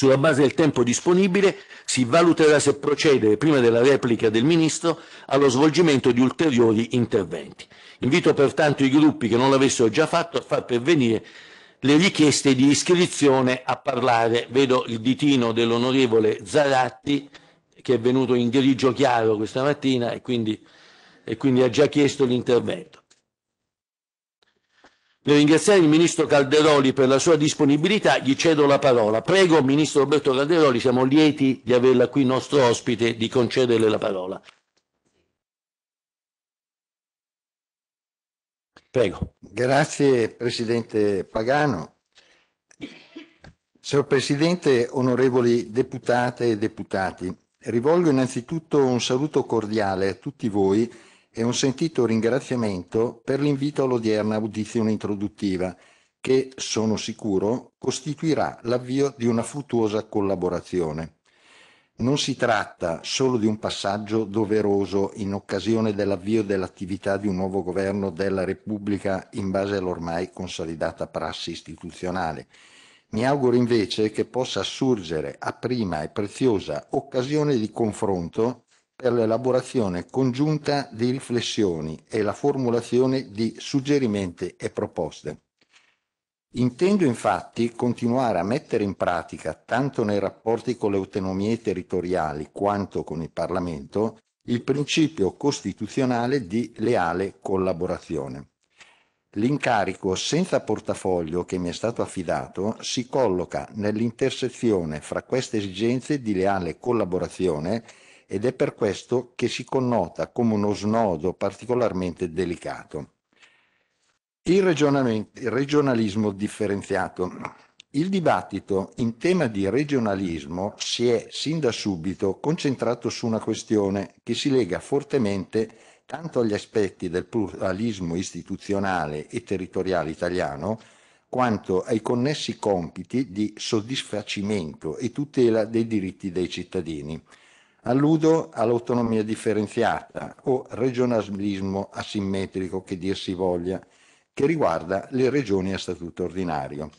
Sulla base del tempo disponibile si valuterà se procedere prima della replica del Ministro allo svolgimento di ulteriori interventi. Invito pertanto i gruppi che non l'avessero già fatto a far pervenire le richieste di iscrizione a parlare. Vedo il ditino dell'onorevole Zaratti che è venuto in grigio chiaro questa mattina e quindi, e quindi ha già chiesto l'intervento. Nel ringraziare il Ministro Calderoli per la sua disponibilità, gli cedo la parola. Prego, Ministro Roberto Calderoli, siamo lieti di averla qui nostro ospite, di concederle la parola. Prego. Grazie Presidente Pagano. Signor Presidente, onorevoli deputate e deputati, rivolgo innanzitutto un saluto cordiale a tutti voi e un sentito ringraziamento per l'invito all'odierna audizione introduttiva che, sono sicuro, costituirà l'avvio di una fruttuosa collaborazione. Non si tratta solo di un passaggio doveroso in occasione dell'avvio dell'attività di un nuovo governo della Repubblica in base all'ormai consolidata prassi istituzionale. Mi auguro invece che possa assurgere a prima e preziosa occasione di confronto per l'elaborazione congiunta di riflessioni e la formulazione di suggerimenti e proposte. Intendo infatti continuare a mettere in pratica, tanto nei rapporti con le autonomie territoriali quanto con il Parlamento, il principio costituzionale di leale collaborazione. L'incarico senza portafoglio che mi è stato affidato si colloca nell'intersezione fra queste esigenze di leale collaborazione e ed è per questo che si connota come uno snodo particolarmente delicato. Il regionalismo differenziato. Il dibattito in tema di regionalismo si è sin da subito concentrato su una questione che si lega fortemente tanto agli aspetti del pluralismo istituzionale e territoriale italiano, quanto ai connessi compiti di soddisfacimento e tutela dei diritti dei cittadini Alludo all'autonomia differenziata o regionalismo asimmetrico che dir si voglia, che riguarda le regioni a statuto ordinario.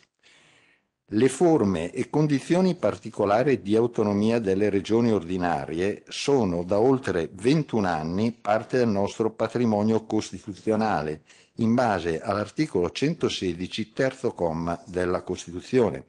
Le forme e condizioni particolari di autonomia delle regioni ordinarie sono da oltre 21 anni parte del nostro patrimonio costituzionale, in base all'articolo 116, terzo comma della Costituzione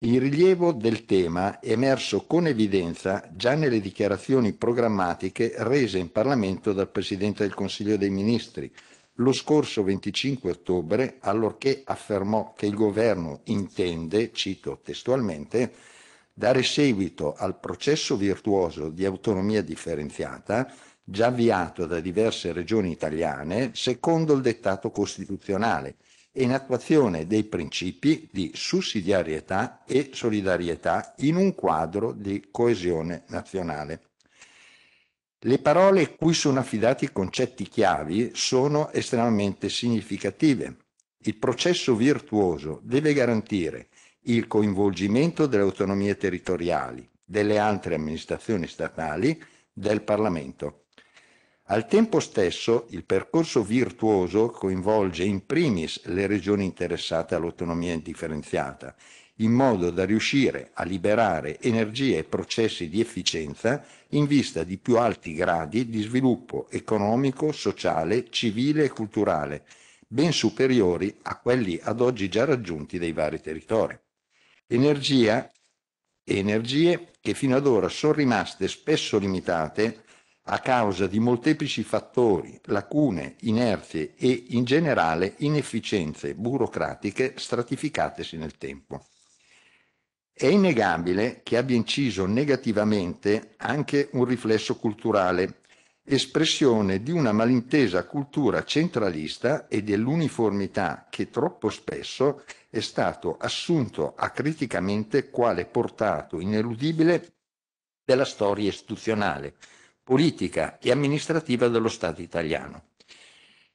il rilievo del tema è emerso con evidenza già nelle dichiarazioni programmatiche rese in Parlamento dal Presidente del Consiglio dei Ministri lo scorso 25 ottobre, allorché affermò che il governo intende, cito testualmente, dare seguito al processo virtuoso di autonomia differenziata già avviato da diverse regioni italiane secondo il dettato costituzionale e in attuazione dei principi di sussidiarietà e solidarietà in un quadro di coesione nazionale. Le parole cui sono affidati i concetti chiavi sono estremamente significative. Il processo virtuoso deve garantire il coinvolgimento delle autonomie territoriali, delle altre amministrazioni statali, del Parlamento. Al tempo stesso il percorso virtuoso coinvolge in primis le regioni interessate all'autonomia indifferenziata, in modo da riuscire a liberare energie e processi di efficienza in vista di più alti gradi di sviluppo economico, sociale, civile e culturale, ben superiori a quelli ad oggi già raggiunti dai vari territori. Energia e energie che fino ad ora sono rimaste spesso limitate a causa di molteplici fattori, lacune, inerzie e in generale inefficienze burocratiche stratificatesi nel tempo. È innegabile che abbia inciso negativamente anche un riflesso culturale, espressione di una malintesa cultura centralista e dell'uniformità che troppo spesso è stato assunto acriticamente quale portato ineludibile della storia istituzionale, politica e amministrativa dello Stato italiano.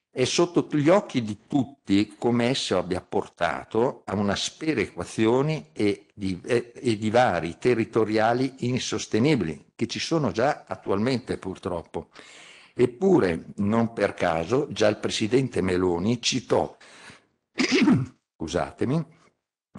È sotto gli occhi di tutti come esso abbia portato a una sperequazione e, di, e, e divari territoriali insostenibili, che ci sono già attualmente purtroppo. Eppure, non per caso, già il presidente Meloni citò, scusatemi,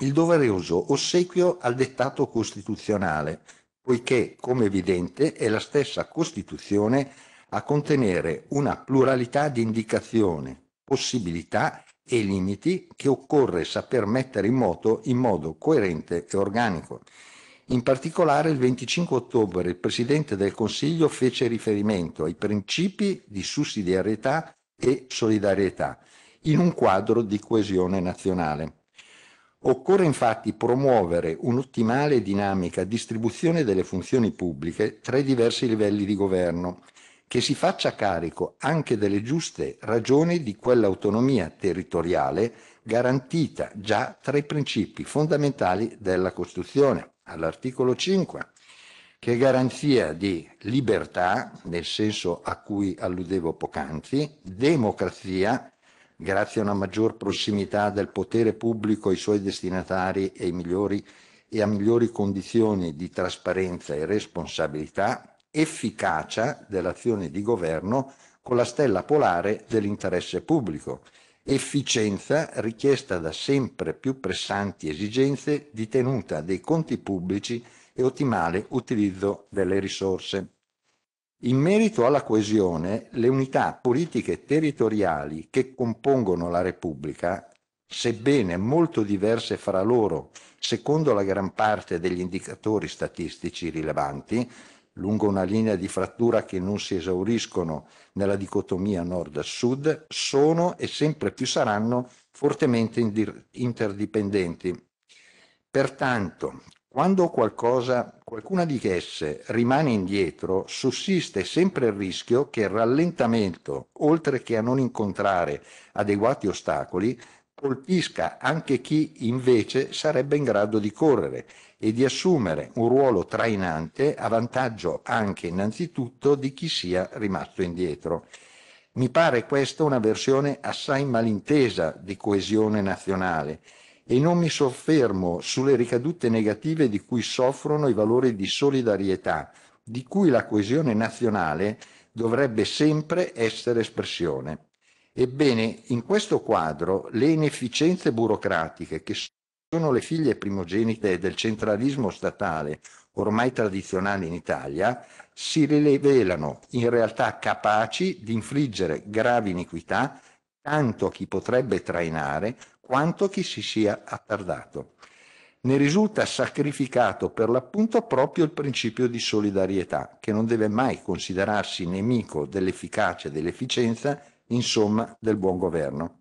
il doveroso ossequio al dettato costituzionale poiché, come evidente, è la stessa Costituzione a contenere una pluralità di indicazioni, possibilità e limiti che occorre saper mettere in moto in modo coerente e organico. In particolare il 25 ottobre il Presidente del Consiglio fece riferimento ai principi di sussidiarietà e solidarietà in un quadro di coesione nazionale. Occorre infatti promuovere un'ottimale e dinamica distribuzione delle funzioni pubbliche tra i diversi livelli di governo, che si faccia carico anche delle giuste ragioni di quell'autonomia territoriale garantita già tra i principi fondamentali della Costituzione, all'articolo 5, che è garanzia di libertà, nel senso a cui alludevo poc'anzi, democrazia, grazie a una maggior prossimità del potere pubblico ai suoi destinatari e, migliori, e a migliori condizioni di trasparenza e responsabilità, efficacia dell'azione di governo con la stella polare dell'interesse pubblico, efficienza richiesta da sempre più pressanti esigenze di tenuta dei conti pubblici e ottimale utilizzo delle risorse. In merito alla coesione, le unità politiche territoriali che compongono la Repubblica, sebbene molto diverse fra loro secondo la gran parte degli indicatori statistici rilevanti, lungo una linea di frattura che non si esauriscono nella dicotomia nord-sud, sono e sempre più saranno fortemente interdipendenti. Pertanto, quando qualcosa, qualcuna di esse rimane indietro, sussiste sempre il rischio che il rallentamento, oltre che a non incontrare adeguati ostacoli, colpisca anche chi invece sarebbe in grado di correre e di assumere un ruolo trainante a vantaggio anche innanzitutto di chi sia rimasto indietro. Mi pare questa una versione assai malintesa di coesione nazionale e non mi soffermo sulle ricadute negative di cui soffrono i valori di solidarietà, di cui la coesione nazionale dovrebbe sempre essere espressione. Ebbene, in questo quadro le inefficienze burocratiche che sono le figlie primogenite del centralismo statale ormai tradizionale in Italia, si rivelano in realtà capaci di infliggere gravi iniquità tanto a chi potrebbe trainare quanto chi si sia attardato. Ne risulta sacrificato per l'appunto proprio il principio di solidarietà, che non deve mai considerarsi nemico dell'efficacia e dell'efficienza, insomma del buon governo.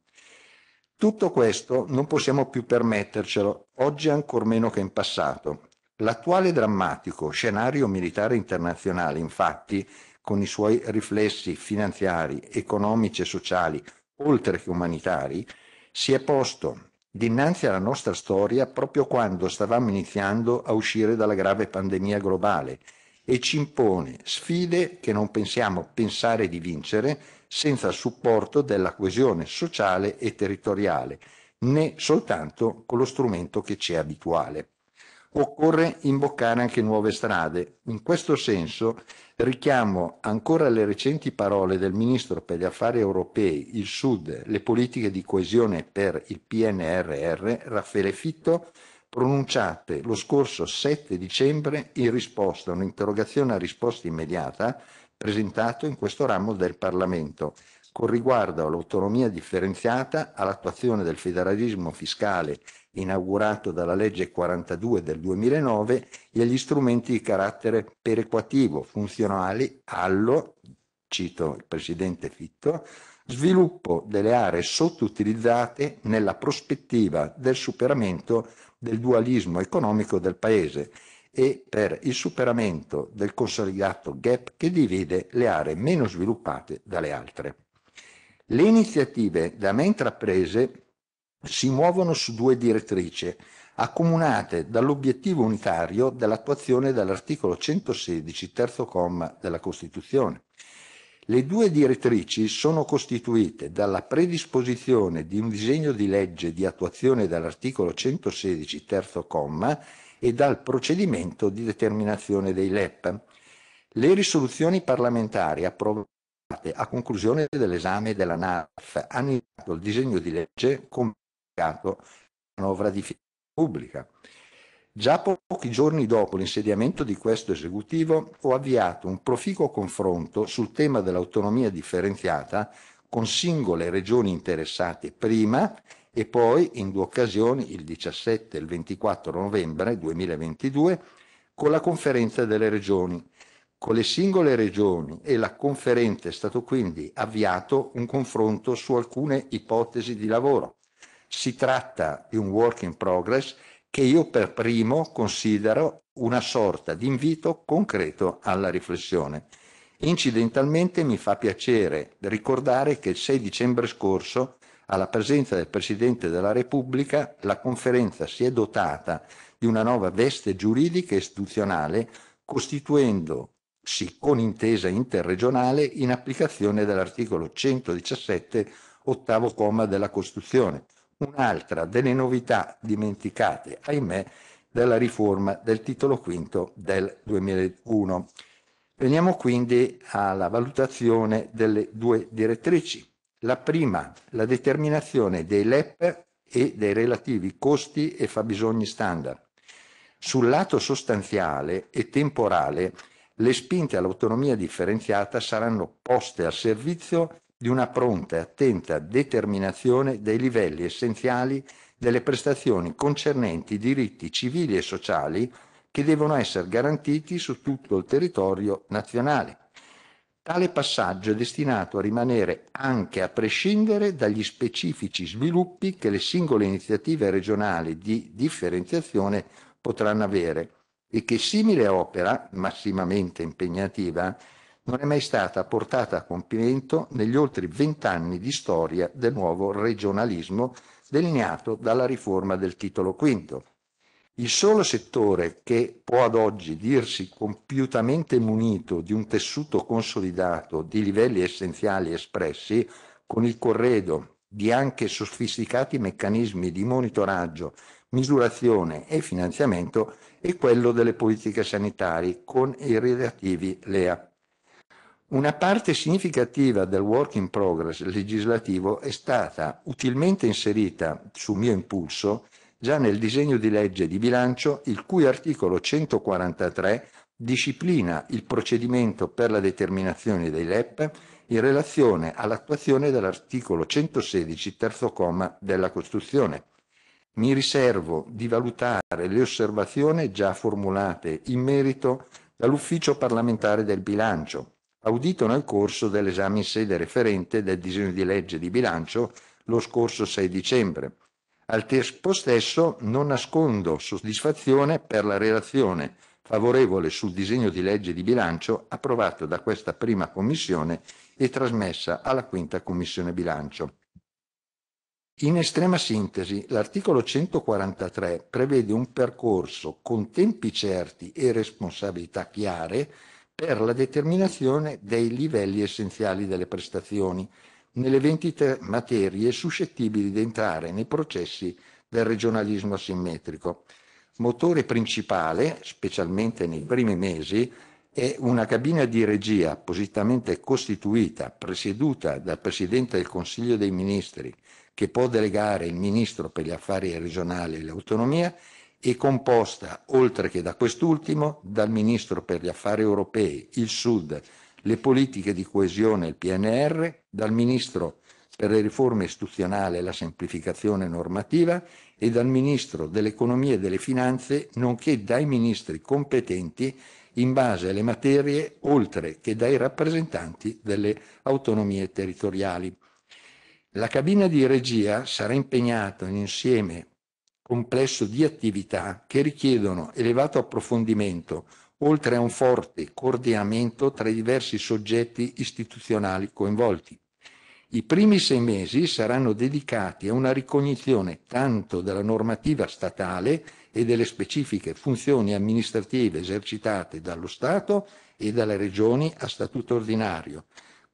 Tutto questo non possiamo più permettercelo, oggi ancor meno che in passato. L'attuale drammatico scenario militare internazionale, infatti, con i suoi riflessi finanziari, economici e sociali, oltre che umanitari, si è posto dinanzi alla nostra storia proprio quando stavamo iniziando a uscire dalla grave pandemia globale e ci impone sfide che non pensiamo pensare di vincere senza il supporto della coesione sociale e territoriale, né soltanto con lo strumento che ci è abituale occorre imboccare anche nuove strade. In questo senso richiamo ancora le recenti parole del Ministro per gli Affari Europei, il Sud, le politiche di coesione per il PNRR, Raffaele Fitto, pronunciate lo scorso 7 dicembre in risposta a un'interrogazione a risposta immediata presentato in questo ramo del Parlamento con riguardo all'autonomia differenziata, all'attuazione del federalismo fiscale inaugurato dalla legge 42 del 2009 e agli strumenti di carattere perequativo funzionali allo, cito il presidente Fitto, sviluppo delle aree sottoutilizzate nella prospettiva del superamento del dualismo economico del Paese e per il superamento del consolidato gap che divide le aree meno sviluppate dalle altre. Le iniziative da me intraprese si muovono su due direttrici, accomunate dall'obiettivo unitario dell'attuazione dell'articolo 116, terzo comma della Costituzione. Le due direttrici sono costituite dalla predisposizione di un disegno di legge di attuazione dell'articolo 116, terzo comma, e dal procedimento di determinazione dei LEP. Le risoluzioni parlamentari approvate a conclusione dell'esame della NAF hanno iniziato il disegno di legge come manovra di finanza pubblica. Già pochi giorni dopo l'insediamento di questo esecutivo ho avviato un proficuo confronto sul tema dell'autonomia differenziata con singole regioni interessate prima e poi in due occasioni, il 17 e il 24 novembre 2022, con la conferenza delle regioni. Con le singole regioni e la conferenza è stato quindi avviato un confronto su alcune ipotesi di lavoro si tratta di un work in progress che io per primo considero una sorta di invito concreto alla riflessione. Incidentalmente mi fa piacere ricordare che il 6 dicembre scorso, alla presenza del Presidente della Repubblica, la conferenza si è dotata di una nuova veste giuridica e istituzionale, costituendosi con intesa interregionale in applicazione dell'articolo 117, ottavo comma della Costituzione un'altra delle novità dimenticate, ahimè, della riforma del titolo V del 2001. Veniamo quindi alla valutazione delle due direttrici. La prima, la determinazione dei LEP e dei relativi costi e fabbisogni standard. Sul lato sostanziale e temporale, le spinte all'autonomia differenziata saranno poste al servizio di una pronta e attenta determinazione dei livelli essenziali delle prestazioni concernenti i diritti civili e sociali che devono essere garantiti su tutto il territorio nazionale. Tale passaggio è destinato a rimanere anche a prescindere dagli specifici sviluppi che le singole iniziative regionali di differenziazione potranno avere e che simile opera, massimamente impegnativa, non è mai stata portata a compimento negli oltre vent'anni di storia del nuovo regionalismo delineato dalla riforma del titolo V. Il solo settore che può ad oggi dirsi compiutamente munito di un tessuto consolidato di livelli essenziali espressi, con il corredo di anche sofisticati meccanismi di monitoraggio, misurazione e finanziamento, è quello delle politiche sanitarie con i relativi LEA. Una parte significativa del work in progress legislativo è stata utilmente inserita, su mio impulso, già nel disegno di legge di bilancio, il cui articolo 143 disciplina il procedimento per la determinazione dei LEP in relazione all'attuazione dell'articolo 116, terzo comma della Costituzione. Mi riservo di valutare le osservazioni già formulate in merito dall'Ufficio parlamentare del bilancio, audito nel corso dell'esame in sede referente del disegno di legge di bilancio lo scorso 6 dicembre. Al tempo stesso non nascondo soddisfazione per la relazione favorevole sul disegno di legge di bilancio approvato da questa prima commissione e trasmessa alla quinta commissione bilancio. In estrema sintesi, l'articolo 143 prevede un percorso con tempi certi e responsabilità chiare per la determinazione dei livelli essenziali delle prestazioni nelle 23 materie suscettibili di entrare nei processi del regionalismo asimmetrico. Motore principale, specialmente nei primi mesi, è una cabina di regia appositamente costituita, presieduta dal Presidente del Consiglio dei Ministri, che può delegare il Ministro per gli Affari Regionali e l'Autonomia e composta, oltre che da quest'ultimo, dal Ministro per gli Affari Europei, il Sud, le politiche di coesione e il PNR, dal Ministro per le riforme istituzionali e la semplificazione normativa e dal Ministro dell'Economia e delle Finanze, nonché dai ministri competenti in base alle materie, oltre che dai rappresentanti delle autonomie territoriali. La cabina di regia sarà impegnata insieme complesso di attività che richiedono elevato approfondimento, oltre a un forte coordinamento tra i diversi soggetti istituzionali coinvolti. I primi sei mesi saranno dedicati a una ricognizione tanto della normativa statale e delle specifiche funzioni amministrative esercitate dallo Stato e dalle regioni a statuto ordinario,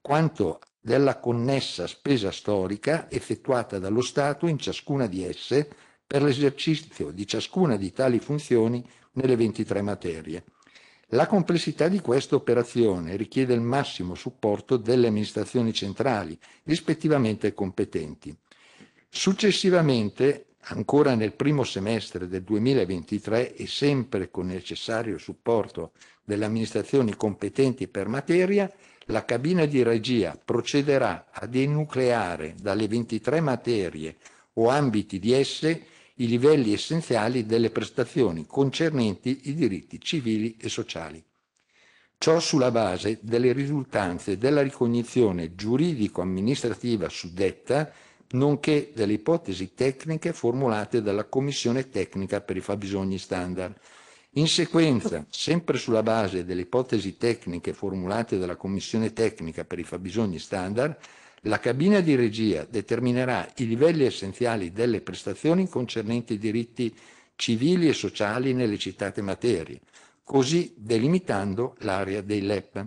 quanto della connessa spesa storica effettuata dallo Stato in ciascuna di esse per l'esercizio di ciascuna di tali funzioni nelle 23 materie. La complessità di questa operazione richiede il massimo supporto delle amministrazioni centrali, rispettivamente competenti. Successivamente, ancora nel primo semestre del 2023 e sempre con necessario supporto delle amministrazioni competenti per materia, la cabina di regia procederà a denucleare dalle 23 materie o ambiti di esse i livelli essenziali delle prestazioni concernenti i diritti civili e sociali. Ciò sulla base delle risultanze della ricognizione giuridico-amministrativa suddetta, nonché delle ipotesi tecniche formulate dalla Commissione tecnica per i fabbisogni standard. In sequenza, sempre sulla base delle ipotesi tecniche formulate dalla Commissione tecnica per i fabbisogni standard, la cabina di regia determinerà i livelli essenziali delle prestazioni concernenti i diritti civili e sociali nelle citate materie, così delimitando l'area dei LEP.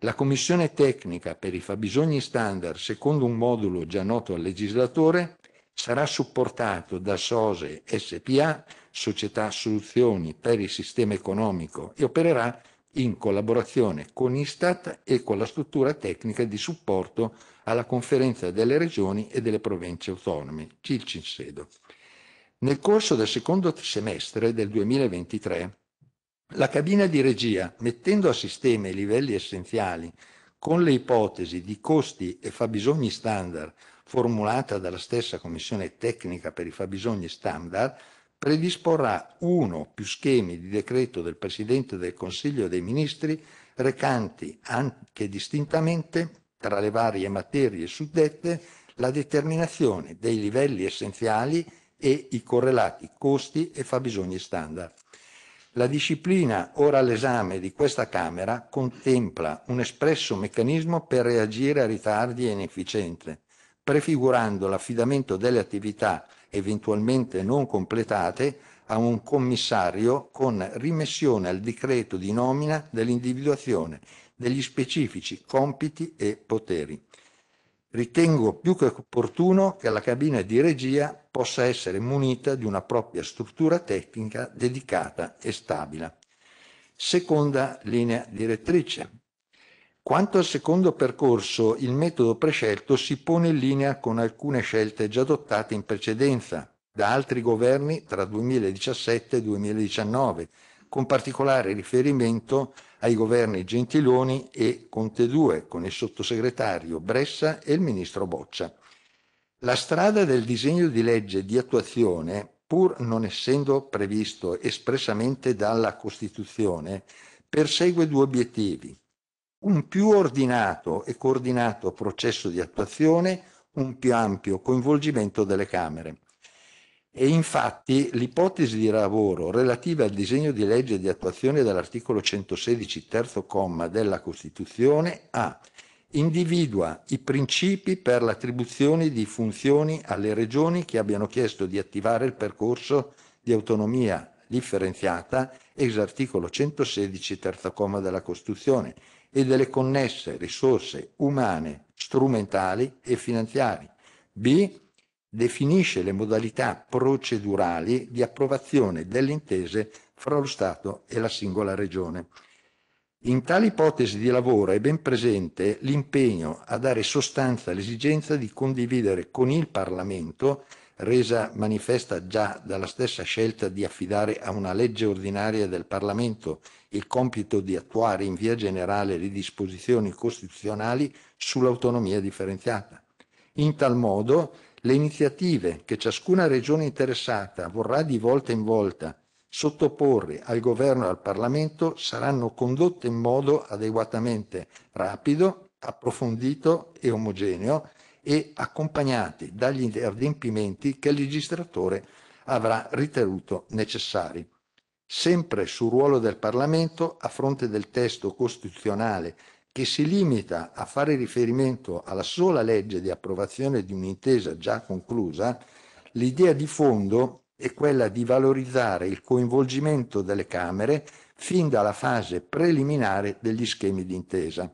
La Commissione tecnica per i fabbisogni standard, secondo un modulo già noto al legislatore, sarà supportato da SOSE SPA, Società Soluzioni per il Sistema Economico, e opererà in collaborazione con Istat e con la struttura tecnica di supporto alla conferenza delle regioni e delle province autonome, Cilcinsedo. Nel corso del secondo semestre del 2023, la cabina di regia, mettendo a sistema i livelli essenziali con le ipotesi di costi e fabbisogni standard formulata dalla stessa Commissione tecnica per i fabbisogni standard, predisporrà uno o più schemi di decreto del Presidente del Consiglio dei Ministri recanti anche distintamente, tra le varie materie suddette, la determinazione dei livelli essenziali e i correlati costi e fabbisogni standard. La disciplina ora all'esame di questa Camera contempla un espresso meccanismo per reagire a ritardi e inefficienze, prefigurando l'affidamento delle attività eventualmente non completate, a un commissario con rimessione al decreto di nomina dell'individuazione degli specifici compiti e poteri. Ritengo più che opportuno che la cabina di regia possa essere munita di una propria struttura tecnica dedicata e stabile. Seconda linea direttrice. Quanto al secondo percorso, il metodo prescelto si pone in linea con alcune scelte già adottate in precedenza da altri governi tra 2017 e 2019, con particolare riferimento ai governi Gentiloni e Conte 2, con il sottosegretario Bressa e il ministro Boccia. La strada del disegno di legge di attuazione, pur non essendo previsto espressamente dalla Costituzione, persegue due obiettivi un più ordinato e coordinato processo di attuazione, un più ampio coinvolgimento delle Camere. E infatti l'ipotesi di lavoro relativa al disegno di legge di attuazione dell'articolo 116, terzo comma della Costituzione, a individua i principi per l'attribuzione di funzioni alle regioni che abbiano chiesto di attivare il percorso di autonomia differenziata ex articolo 116, terzo comma della Costituzione e delle connesse risorse umane, strumentali e finanziarie. B. Definisce le modalità procedurali di approvazione delle intese fra lo Stato e la singola Regione. In tale ipotesi di lavoro è ben presente l'impegno a dare sostanza all'esigenza di condividere con il Parlamento resa manifesta già dalla stessa scelta di affidare a una legge ordinaria del Parlamento il compito di attuare in via generale le disposizioni costituzionali sull'autonomia differenziata. In tal modo le iniziative che ciascuna regione interessata vorrà di volta in volta sottoporre al governo e al Parlamento saranno condotte in modo adeguatamente rapido, approfondito e omogeneo e accompagnati dagli adempimenti che il legislatore avrà ritenuto necessari. Sempre sul ruolo del Parlamento, a fronte del testo costituzionale che si limita a fare riferimento alla sola legge di approvazione di un'intesa già conclusa, l'idea di fondo è quella di valorizzare il coinvolgimento delle Camere fin dalla fase preliminare degli schemi d'intesa.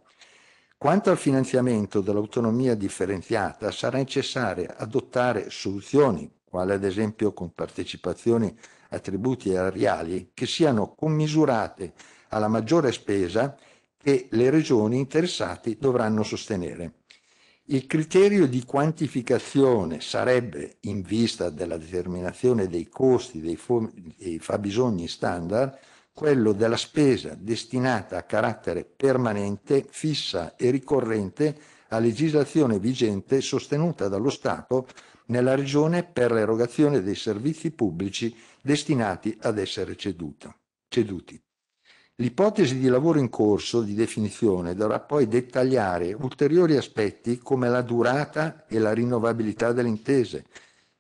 Quanto al finanziamento dell'autonomia differenziata, sarà necessario adottare soluzioni, quale ad esempio con partecipazioni a tributi ariali, che siano commisurate alla maggiore spesa che le regioni interessate dovranno sostenere. Il criterio di quantificazione sarebbe, in vista della determinazione dei costi dei fabbisogni standard, quello della spesa destinata a carattere permanente, fissa e ricorrente a legislazione vigente sostenuta dallo Stato nella Regione per l'erogazione dei servizi pubblici destinati ad essere ceduto, ceduti. L'ipotesi di lavoro in corso di definizione dovrà poi dettagliare ulteriori aspetti come la durata e la rinnovabilità delle intese,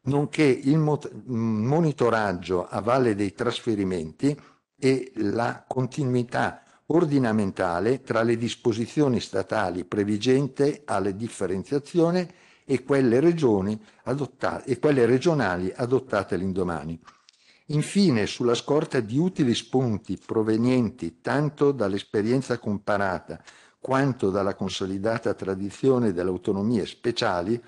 nonché il mm, monitoraggio a valle dei trasferimenti e la continuità ordinamentale tra le disposizioni statali previgente alle differenziazioni e quelle, adottate, e quelle regionali adottate l'indomani. Infine, sulla scorta di utili spunti provenienti tanto dall'esperienza comparata quanto dalla consolidata tradizione delle autonomie speciali,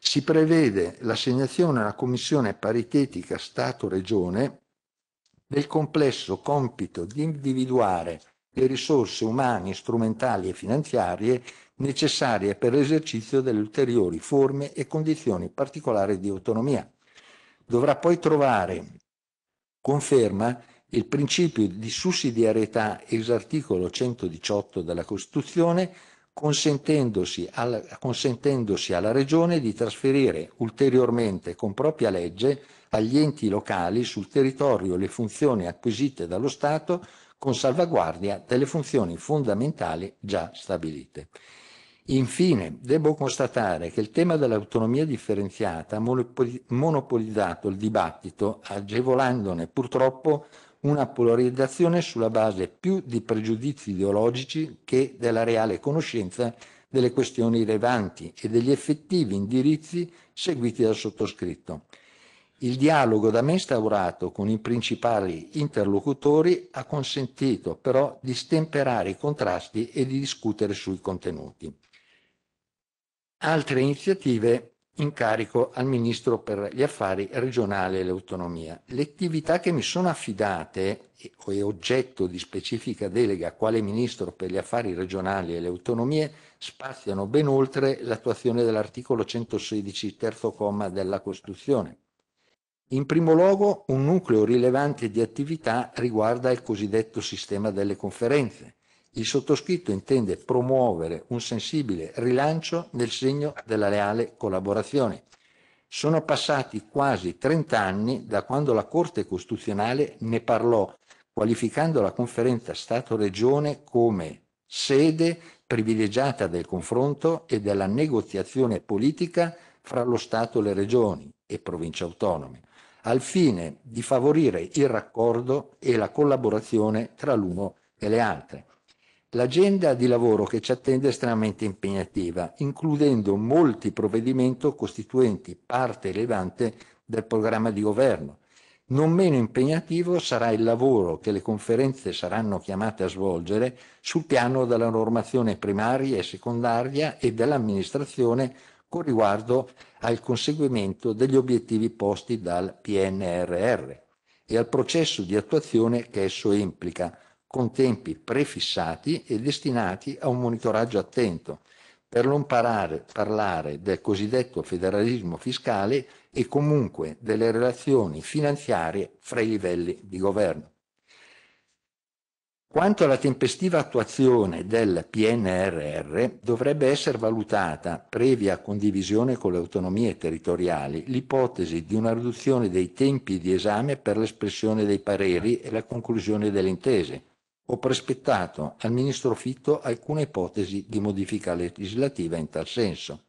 si prevede l'assegnazione alla Commissione paritetica Stato-Regione del complesso compito di individuare le risorse umane, strumentali e finanziarie necessarie per l'esercizio delle ulteriori forme e condizioni particolari di autonomia. Dovrà poi trovare conferma il principio di sussidiarietà ex articolo 118 della Costituzione, consentendosi alla, consentendosi alla Regione di trasferire ulteriormente con propria legge agli enti locali sul territorio le funzioni acquisite dallo Stato con salvaguardia delle funzioni fondamentali già stabilite. Infine, devo constatare che il tema dell'autonomia differenziata ha monopolizzato il dibattito, agevolandone purtroppo una polarizzazione sulla base più di pregiudizi ideologici che della reale conoscenza delle questioni rilevanti e degli effettivi indirizzi seguiti dal sottoscritto. Il dialogo da me instaurato con i principali interlocutori ha consentito però di stemperare i contrasti e di discutere sui contenuti. Altre iniziative in carico al Ministro per gli Affari regionali e l'autonomia. Le attività che mi sono affidate e oggetto di specifica delega quale Ministro per gli Affari regionali e le autonomie spaziano ben oltre l'attuazione dell'articolo 116 terzo comma della Costituzione in primo luogo, un nucleo rilevante di attività riguarda il cosiddetto sistema delle conferenze. Il sottoscritto intende promuovere un sensibile rilancio nel segno della leale collaborazione. Sono passati quasi 30 anni da quando la Corte Costituzionale ne parlò, qualificando la conferenza Stato-Regione come sede privilegiata del confronto e della negoziazione politica fra lo Stato e le regioni e province autonome al fine di favorire il raccordo e la collaborazione tra l'uno e le altre. L'agenda di lavoro che ci attende è estremamente impegnativa, includendo molti provvedimenti costituenti parte rilevante del programma di governo. Non meno impegnativo sarà il lavoro che le conferenze saranno chiamate a svolgere sul piano della normazione primaria e secondaria e dell'amministrazione con riguardo al conseguimento degli obiettivi posti dal PNRR e al processo di attuazione che esso implica, con tempi prefissati e destinati a un monitoraggio attento, per non parare, parlare del cosiddetto federalismo fiscale e comunque delle relazioni finanziarie fra i livelli di governo. Quanto alla tempestiva attuazione del PNRR, dovrebbe essere valutata, previa condivisione con le autonomie territoriali, l'ipotesi di una riduzione dei tempi di esame per l'espressione dei pareri e la conclusione delle intese. Ho prospettato al Ministro Fitto alcune ipotesi di modifica legislativa in tal senso.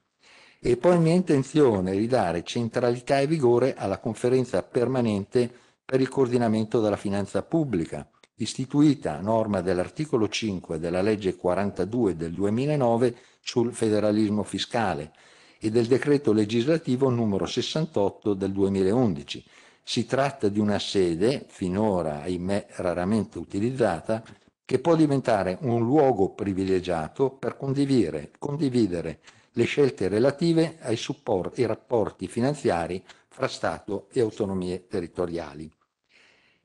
E poi mia intenzione è ridare centralità e vigore alla conferenza permanente per il coordinamento della finanza pubblica istituita a norma dell'articolo 5 della legge 42 del 2009 sul federalismo fiscale e del decreto legislativo numero 68 del 2011. Si tratta di una sede, finora ahimè raramente utilizzata, che può diventare un luogo privilegiato per condividere, condividere le scelte relative ai, supporti, ai rapporti finanziari fra Stato e autonomie territoriali.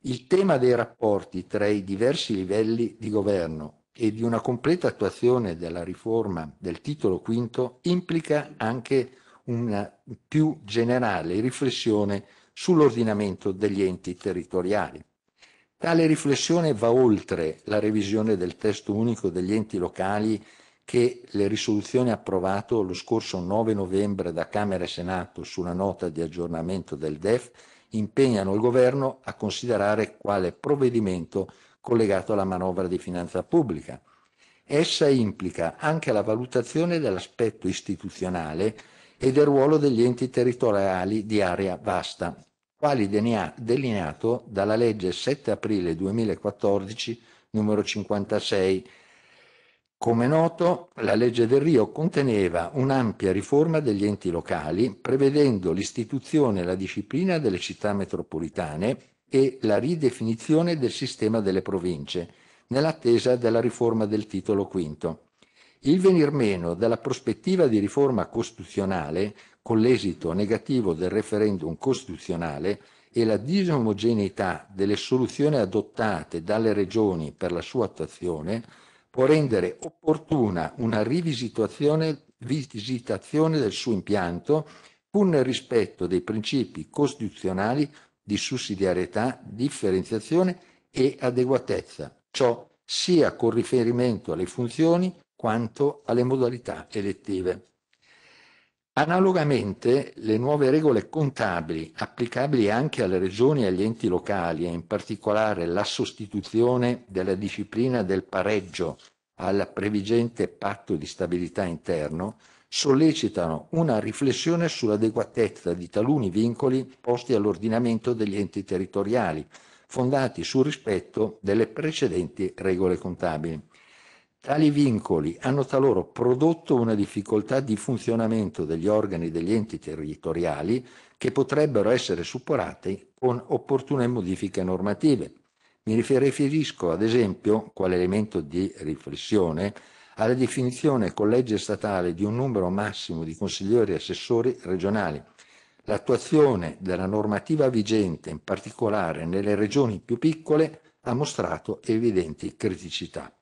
Il tema dei rapporti tra i diversi livelli di governo e di una completa attuazione della riforma del titolo V implica anche una più generale riflessione sull'ordinamento degli enti territoriali. Tale riflessione va oltre la revisione del testo unico degli enti locali che le risoluzioni approvate lo scorso 9 novembre da Camera e Senato sulla nota di aggiornamento del DEF impegnano il governo a considerare quale provvedimento collegato alla manovra di finanza pubblica. Essa implica anche la valutazione dell'aspetto istituzionale e del ruolo degli enti territoriali di area vasta, quali delineato dalla legge 7 aprile 2014 numero 56 come noto, la legge del Rio conteneva un'ampia riforma degli enti locali, prevedendo l'istituzione e la disciplina delle città metropolitane e la ridefinizione del sistema delle province, nell'attesa della riforma del titolo V. Il venir meno della prospettiva di riforma costituzionale, con l'esito negativo del referendum costituzionale, e la disomogeneità delle soluzioni adottate dalle regioni per la sua attuazione, può rendere opportuna una rivisitazione del suo impianto pur nel rispetto dei principi costituzionali di sussidiarietà, differenziazione e adeguatezza, ciò sia con riferimento alle funzioni quanto alle modalità elettive. Analogamente, le nuove regole contabili, applicabili anche alle regioni e agli enti locali, e in particolare la sostituzione della disciplina del pareggio al previgente patto di stabilità interno, sollecitano una riflessione sull'adeguatezza di taluni vincoli posti all'ordinamento degli enti territoriali, fondati sul rispetto delle precedenti regole contabili. Tali vincoli hanno talora prodotto una difficoltà di funzionamento degli organi degli enti territoriali che potrebbero essere supportate con opportune modifiche normative. Mi riferisco ad esempio, quale elemento di riflessione, alla definizione con legge statale di un numero massimo di consiglieri e assessori regionali. L'attuazione della normativa vigente, in particolare nelle regioni più piccole, ha mostrato evidenti criticità.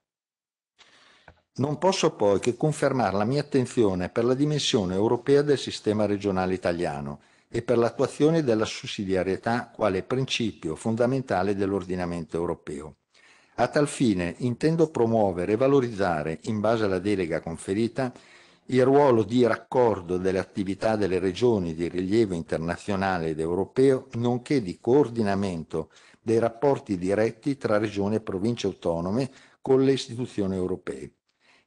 Non posso poi che confermare la mia attenzione per la dimensione europea del sistema regionale italiano e per l'attuazione della sussidiarietà quale principio fondamentale dell'ordinamento europeo. A tal fine intendo promuovere e valorizzare, in base alla delega conferita, il ruolo di raccordo delle attività delle regioni di rilievo internazionale ed europeo, nonché di coordinamento dei rapporti diretti tra regioni e province autonome con le istituzioni europee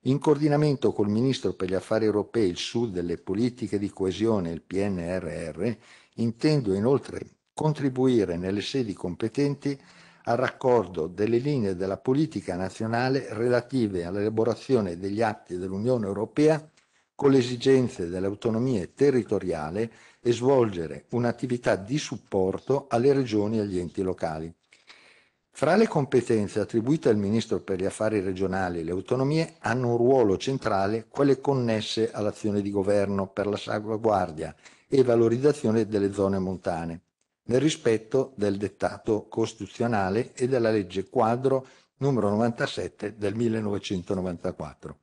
in coordinamento col Ministro per gli Affari Europei, il Sud e le politiche di coesione il PNRR, intendo inoltre contribuire nelle sedi competenti al raccordo delle linee della politica nazionale relative all'elaborazione degli atti dell'Unione Europea con le esigenze delle autonomie territoriali e svolgere un'attività di supporto alle regioni e agli enti locali. Fra le competenze attribuite al Ministro per gli affari regionali e le autonomie hanno un ruolo centrale quelle connesse all'azione di governo per la salvaguardia e valorizzazione delle zone montane, nel rispetto del dettato costituzionale e della legge quadro numero 97 del 1994.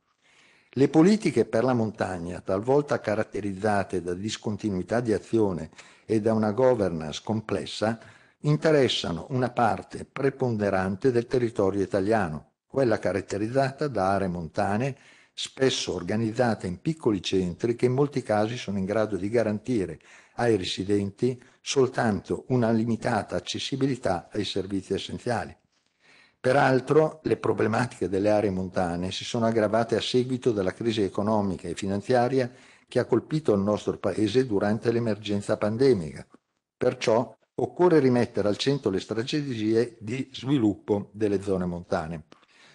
Le politiche per la montagna, talvolta caratterizzate da discontinuità di azione e da una governance complessa, interessano una parte preponderante del territorio italiano, quella caratterizzata da aree montane spesso organizzate in piccoli centri che in molti casi sono in grado di garantire ai residenti soltanto una limitata accessibilità ai servizi essenziali. Peraltro le problematiche delle aree montane si sono aggravate a seguito della crisi economica e finanziaria che ha colpito il nostro Paese durante l'emergenza pandemica. Perciò occorre rimettere al centro le strategie di sviluppo delle zone montane.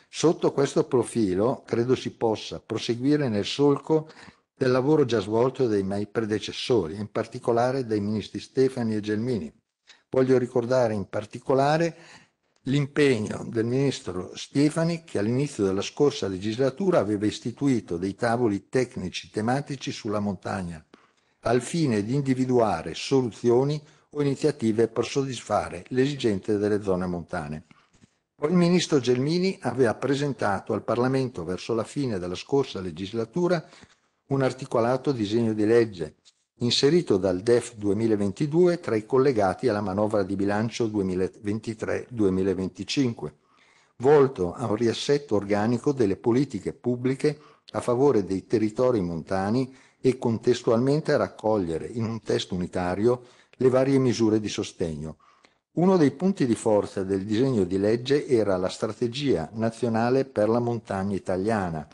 Sotto questo profilo credo si possa proseguire nel solco del lavoro già svolto dai miei predecessori, in particolare dai ministri Stefani e Gelmini. Voglio ricordare in particolare l'impegno del ministro Stefani che all'inizio della scorsa legislatura aveva istituito dei tavoli tecnici tematici sulla montagna al fine di individuare soluzioni o iniziative per soddisfare le esigenze delle zone montane. Poi il ministro Gelmini aveva presentato al Parlamento verso la fine della scorsa legislatura un articolato disegno di legge inserito dal DEF 2022 tra i collegati alla manovra di bilancio 2023-2025, volto a un riassetto organico delle politiche pubbliche a favore dei territori montani e contestualmente a raccogliere in un testo unitario le varie misure di sostegno. Uno dei punti di forza del disegno di legge era la strategia nazionale per la montagna italiana,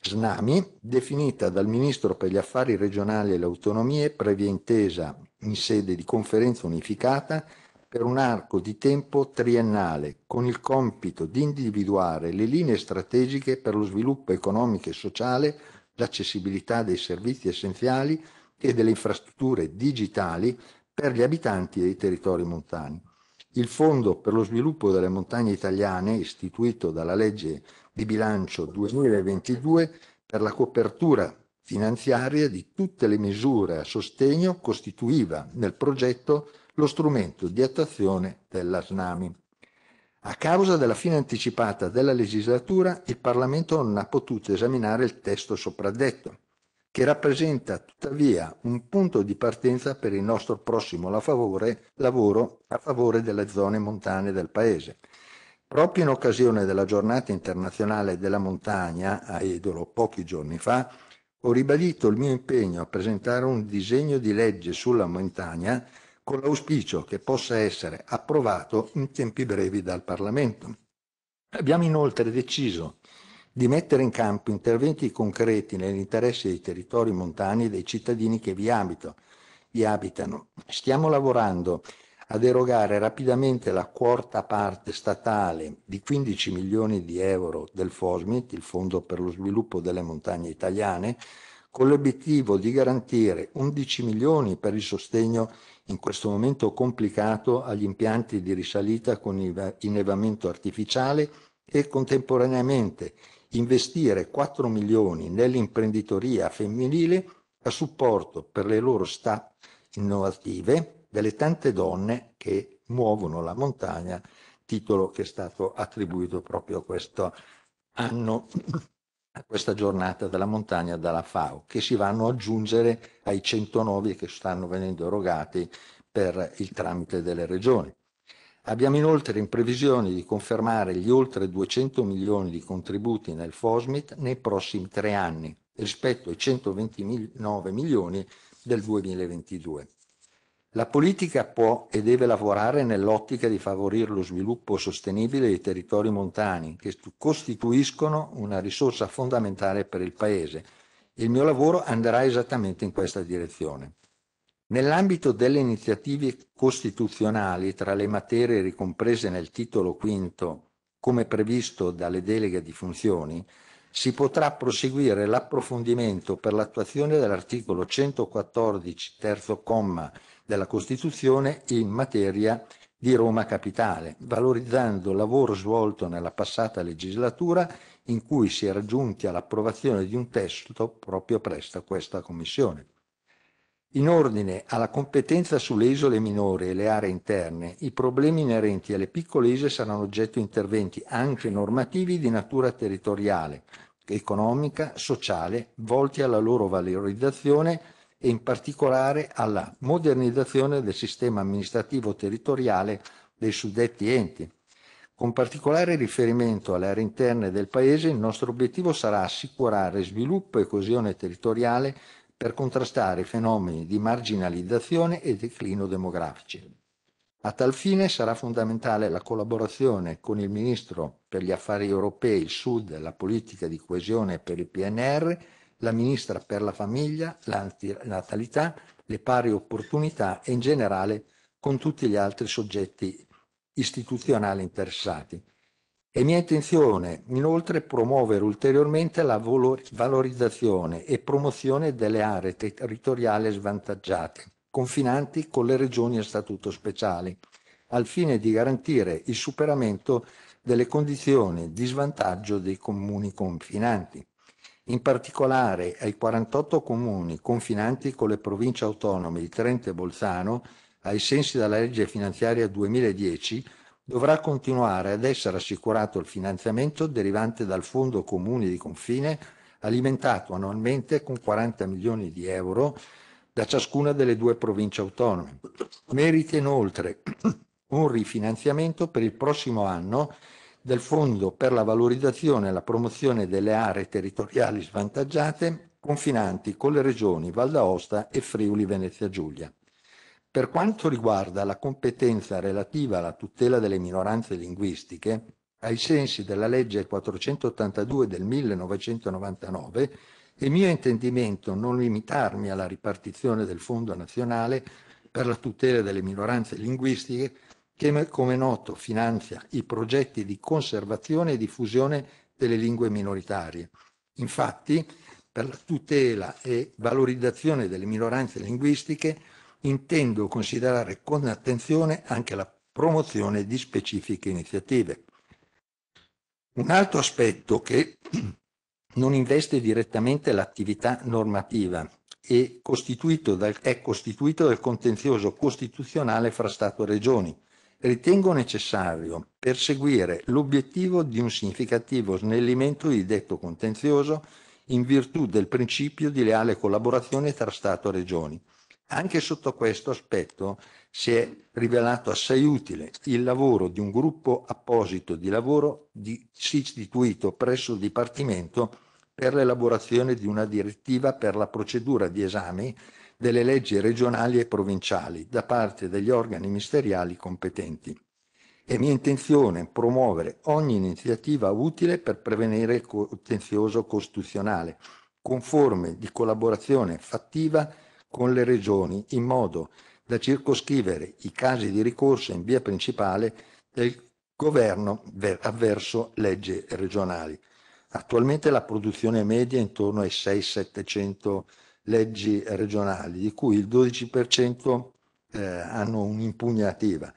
SNAMI, definita dal Ministro per gli Affari regionali e le autonomie, previa intesa in sede di conferenza unificata, per un arco di tempo triennale, con il compito di individuare le linee strategiche per lo sviluppo economico e sociale, l'accessibilità dei servizi essenziali e delle infrastrutture digitali per gli abitanti dei territori montani. Il Fondo per lo sviluppo delle montagne italiane, istituito dalla legge di bilancio 2022 per la copertura finanziaria di tutte le misure a sostegno, costituiva nel progetto lo strumento di attuazione della SNAMI. A causa della fine anticipata della legislatura, il Parlamento non ha potuto esaminare il testo sopradetto che rappresenta tuttavia un punto di partenza per il nostro prossimo lavoro a favore delle zone montane del Paese. Proprio in occasione della giornata internazionale della montagna a Edolo pochi giorni fa, ho ribadito il mio impegno a presentare un disegno di legge sulla montagna con l'auspicio che possa essere approvato in tempi brevi dal Parlamento. Abbiamo inoltre deciso di mettere in campo interventi concreti nell'interesse dei territori montani e dei cittadini che vi, abito, vi abitano. Stiamo lavorando ad erogare rapidamente la quarta parte statale di 15 milioni di euro del FOSMIT, il Fondo per lo sviluppo delle montagne italiane, con l'obiettivo di garantire 11 milioni per il sostegno in questo momento complicato agli impianti di risalita con innevamento artificiale e contemporaneamente investire 4 milioni nell'imprenditoria femminile a supporto per le loro sta innovative delle tante donne che muovono la montagna, titolo che è stato attribuito proprio a questo anno, a questa giornata della montagna dalla FAO, che si vanno ad aggiungere ai 109 che stanno venendo erogati per il tramite delle regioni. Abbiamo inoltre in previsione di confermare gli oltre 200 milioni di contributi nel FOSMIT nei prossimi tre anni rispetto ai 129 milioni del 2022. La politica può e deve lavorare nell'ottica di favorire lo sviluppo sostenibile dei territori montani, che costituiscono una risorsa fondamentale per il Paese. Il mio lavoro andrà esattamente in questa direzione. Nell'ambito delle iniziative costituzionali tra le materie ricomprese nel titolo V, come previsto dalle deleghe di funzioni, si potrà proseguire l'approfondimento per l'attuazione dell'articolo 114, terzo comma della Costituzione in materia di Roma Capitale, valorizzando il lavoro svolto nella passata legislatura in cui si era giunti all'approvazione di un testo proprio presso questa Commissione. In ordine alla competenza sulle isole minori e le aree interne, i problemi inerenti alle piccole isole saranno oggetto di interventi anche normativi di natura territoriale, economica, sociale, volti alla loro valorizzazione e in particolare alla modernizzazione del sistema amministrativo territoriale dei suddetti enti. Con particolare riferimento alle aree interne del Paese, il nostro obiettivo sarà assicurare sviluppo e coesione territoriale per contrastare i fenomeni di marginalizzazione e declino demografici. A tal fine sarà fondamentale la collaborazione con il Ministro per gli Affari Europei, il Sud, la politica di coesione per il PNR, la Ministra per la Famiglia, la natalità, le pari opportunità e in generale con tutti gli altri soggetti istituzionali interessati. È mia intenzione inoltre promuovere ulteriormente la valorizzazione e promozione delle aree territoriali svantaggiate, confinanti con le regioni a statuto speciale, al fine di garantire il superamento delle condizioni di svantaggio dei comuni confinanti. In particolare ai 48 comuni confinanti con le province autonome di Trento e Bolzano, ai sensi della legge finanziaria 2010, dovrà continuare ad essere assicurato il finanziamento derivante dal Fondo Comune di Confine, alimentato annualmente con 40 milioni di euro da ciascuna delle due province autonome. Merita inoltre un rifinanziamento per il prossimo anno del Fondo per la valorizzazione e la promozione delle aree territoriali svantaggiate confinanti con le regioni Val d'Aosta e Friuli Venezia Giulia. Per quanto riguarda la competenza relativa alla tutela delle minoranze linguistiche, ai sensi della legge 482 del 1999, è mio intendimento non limitarmi alla ripartizione del Fondo nazionale per la tutela delle minoranze linguistiche che, come noto, finanzia i progetti di conservazione e diffusione delle lingue minoritarie. Infatti, per la tutela e valorizzazione delle minoranze linguistiche, intendo considerare con attenzione anche la promozione di specifiche iniziative. Un altro aspetto che non investe direttamente l'attività normativa è costituito, dal, è costituito dal contenzioso costituzionale fra Stato e Regioni. Ritengo necessario perseguire l'obiettivo di un significativo snellimento di detto contenzioso in virtù del principio di leale collaborazione tra Stato e Regioni anche sotto questo aspetto si è rivelato assai utile il lavoro di un gruppo apposito di lavoro di, istituito presso il Dipartimento per l'elaborazione di una direttiva per la procedura di esame delle leggi regionali e provinciali da parte degli organi ministeriali competenti. È mia intenzione promuovere ogni iniziativa utile per prevenire il contenzioso costituzionale, con forme di collaborazione fattiva con le regioni in modo da circoscrivere i casi di ricorso in via principale del governo avverso leggi regionali. Attualmente la produzione media è intorno ai 6-700 leggi regionali, di cui il 12% eh, hanno un'impugnativa.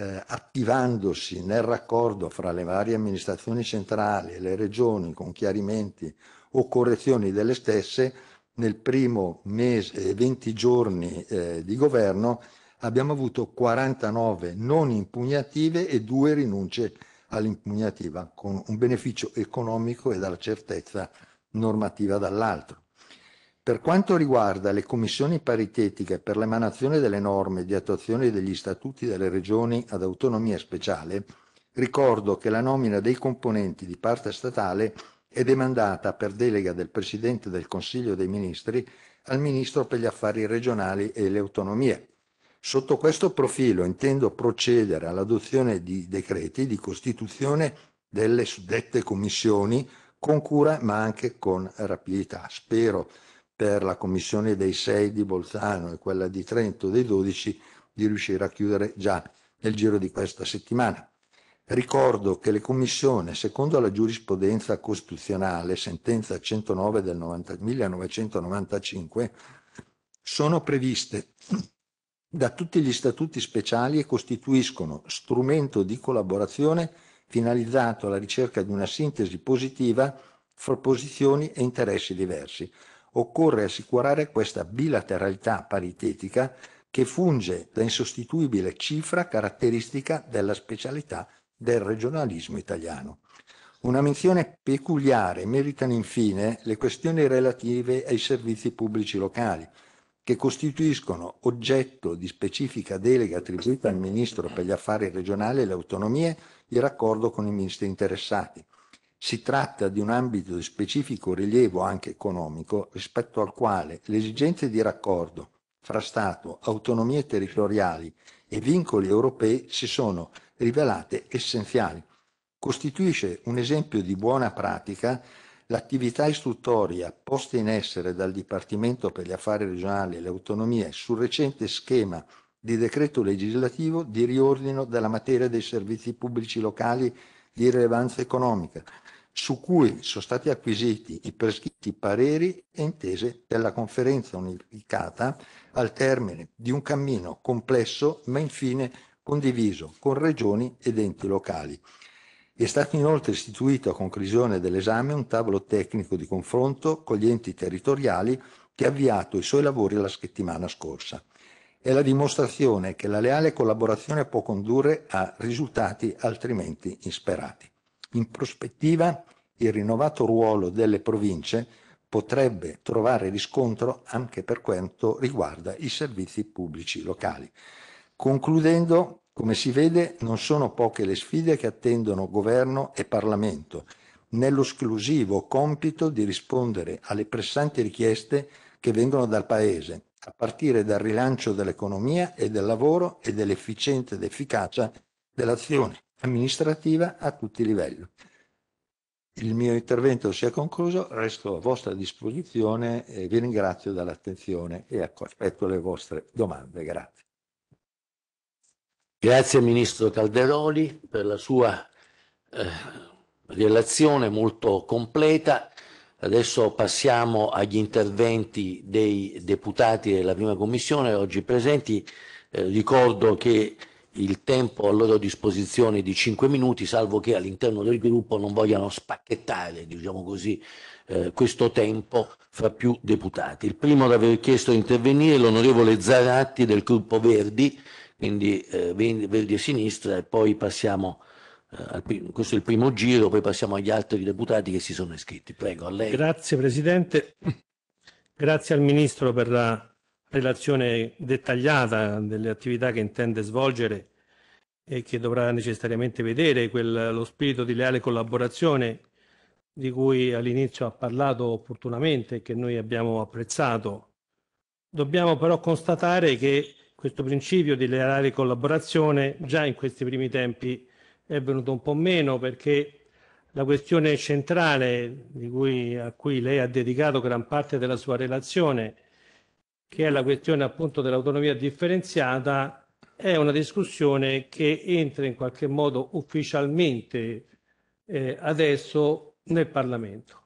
Eh, attivandosi nel raccordo fra le varie amministrazioni centrali e le regioni con chiarimenti o correzioni delle stesse, nel primo mese e eh, 20 giorni eh, di governo abbiamo avuto 49 non impugnative e due rinunce all'impugnativa, con un beneficio economico e dalla certezza normativa dall'altro. Per quanto riguarda le commissioni paritetiche per l'emanazione delle norme di attuazione degli statuti delle regioni ad autonomia speciale, ricordo che la nomina dei componenti di parte statale è demandata per delega del Presidente del Consiglio dei Ministri al Ministro per gli Affari Regionali e le Autonomie. Sotto questo profilo intendo procedere all'adozione di decreti di costituzione delle suddette commissioni con cura ma anche con rapidità. Spero per la commissione dei 6 di Bolzano e quella di Trento dei 12 di riuscire a chiudere già nel giro di questa settimana. Ricordo che le commissioni, secondo la giurisprudenza costituzionale, sentenza 109 del 90, 1995, sono previste da tutti gli statuti speciali e costituiscono strumento di collaborazione finalizzato alla ricerca di una sintesi positiva fra posizioni e interessi diversi. Occorre assicurare questa bilateralità paritetica che funge da insostituibile cifra caratteristica della specialità del regionalismo italiano. Una menzione peculiare meritano infine le questioni relative ai servizi pubblici locali, che costituiscono oggetto di specifica delega attribuita al Ministro per gli affari regionali e le autonomie in raccordo con i ministri interessati. Si tratta di un ambito di specifico rilievo anche economico rispetto al quale le esigenze di raccordo fra Stato, autonomie territoriali e vincoli europei si sono rivelate essenziali. Costituisce un esempio di buona pratica l'attività istruttoria posta in essere dal Dipartimento per gli affari regionali e le autonomie sul recente schema di decreto legislativo di riordino della materia dei servizi pubblici locali di rilevanza economica, su cui sono stati acquisiti i prescritti pareri e intese della conferenza unificata al termine di un cammino complesso ma infine condiviso con regioni ed enti locali. È stato inoltre istituito a conclusione dell'esame un tavolo tecnico di confronto con gli enti territoriali che ha avviato i suoi lavori la settimana scorsa. È la dimostrazione che la leale collaborazione può condurre a risultati altrimenti insperati. In prospettiva, il rinnovato ruolo delle province potrebbe trovare riscontro anche per quanto riguarda i servizi pubblici locali. Concludendo, come si vede, non sono poche le sfide che attendono governo e Parlamento nell'esclusivo compito di rispondere alle pressanti richieste che vengono dal Paese, a partire dal rilancio dell'economia e del lavoro e dell'efficienza ed efficacia dell'azione amministrativa a tutti i livelli. Il mio intervento si è concluso, resto a vostra disposizione, e vi ringrazio dell'attenzione e aspetto le vostre domande. Grazie. Grazie Ministro Calderoli per la sua eh, relazione molto completa. Adesso passiamo agli interventi dei deputati della prima commissione oggi presenti. Eh, ricordo che il tempo a loro disposizione è di 5 minuti, salvo che all'interno del gruppo non vogliano spacchettare, diciamo così, eh, questo tempo fra più deputati. Il primo ad aver chiesto di intervenire è l'onorevole Zaratti del gruppo Verdi quindi eh, Verdi e Sinistra e poi passiamo eh, questo è il primo giro, poi passiamo agli altri deputati che si sono iscritti. Prego, a lei. Grazie Presidente, grazie al Ministro per la relazione dettagliata delle attività che intende svolgere e che dovrà necessariamente vedere quel, lo spirito di leale collaborazione di cui all'inizio ha parlato opportunamente e che noi abbiamo apprezzato. Dobbiamo però constatare che questo principio di leale collaborazione già in questi primi tempi è venuto un po' meno perché la questione centrale cui, a cui lei ha dedicato gran parte della sua relazione, che è la questione appunto dell'autonomia differenziata, è una discussione che entra in qualche modo ufficialmente eh, adesso nel Parlamento.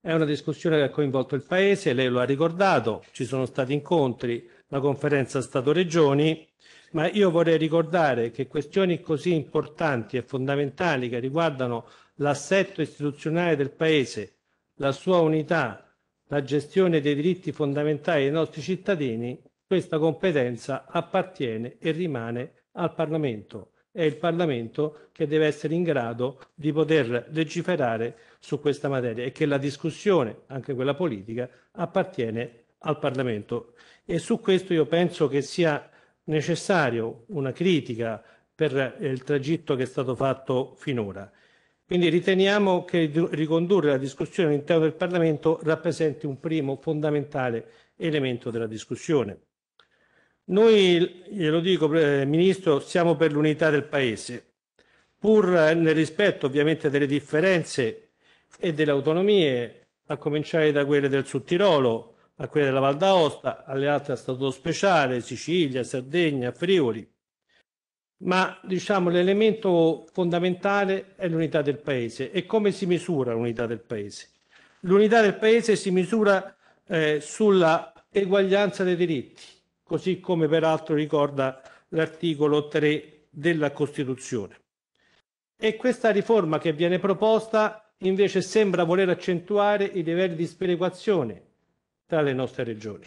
È una discussione che ha coinvolto il Paese, lei lo ha ricordato, ci sono stati incontri, la conferenza Stato-Regioni, ma io vorrei ricordare che questioni così importanti e fondamentali che riguardano l'assetto istituzionale del Paese, la sua unità, la gestione dei diritti fondamentali dei nostri cittadini, questa competenza appartiene e rimane al Parlamento. È il Parlamento che deve essere in grado di poter legiferare su questa materia e che la discussione, anche quella politica, appartiene al Parlamento e su questo io penso che sia necessario una critica per eh, il tragitto che è stato fatto finora. Quindi riteniamo che ricondurre la discussione all'interno del Parlamento rappresenti un primo fondamentale elemento della discussione. Noi, glielo dico eh, Ministro, siamo per l'unità del Paese, pur eh, nel rispetto ovviamente delle differenze e delle autonomie, a cominciare da quelle del Sud Tirolo, a quelle della Val d'Aosta, alle altre a statuto speciale, Sicilia, Sardegna, Friuli. Ma diciamo l'elemento fondamentale è l'unità del paese. E come si misura l'unità del paese? L'unità del paese si misura eh, sulla eguaglianza dei diritti, così come peraltro ricorda l'articolo 3 della Costituzione. E questa riforma che viene proposta invece sembra voler accentuare i livelli di sperequazione tra le nostre regioni.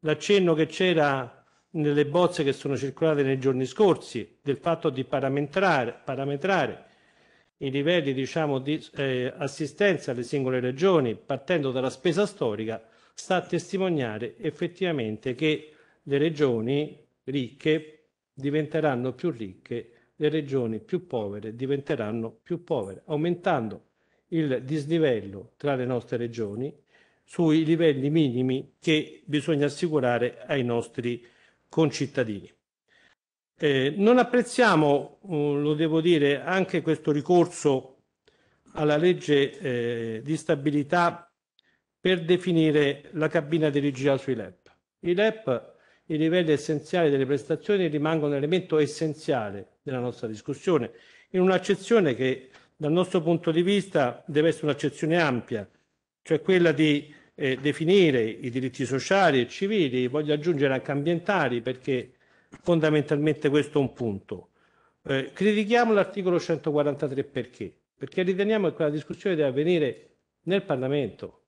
L'accenno che c'era nelle bozze che sono circolate nei giorni scorsi del fatto di parametrare, parametrare i livelli diciamo, di eh, assistenza alle singole regioni partendo dalla spesa storica sta a testimoniare effettivamente che le regioni ricche diventeranno più ricche, le regioni più povere diventeranno più povere, aumentando il dislivello tra le nostre regioni sui livelli minimi che bisogna assicurare ai nostri concittadini. Eh, non apprezziamo, mm, lo devo dire, anche questo ricorso alla legge eh, di stabilità per definire la cabina di regia sui LEP. I LEP, i livelli essenziali delle prestazioni, rimangono un elemento essenziale della nostra discussione, in un'accezione che dal nostro punto di vista deve essere un'accezione ampia, cioè quella di eh, definire i diritti sociali e civili, voglio aggiungere anche ambientali perché fondamentalmente questo è un punto. Eh, critichiamo l'articolo 143 perché? Perché riteniamo che quella discussione deve avvenire nel Parlamento.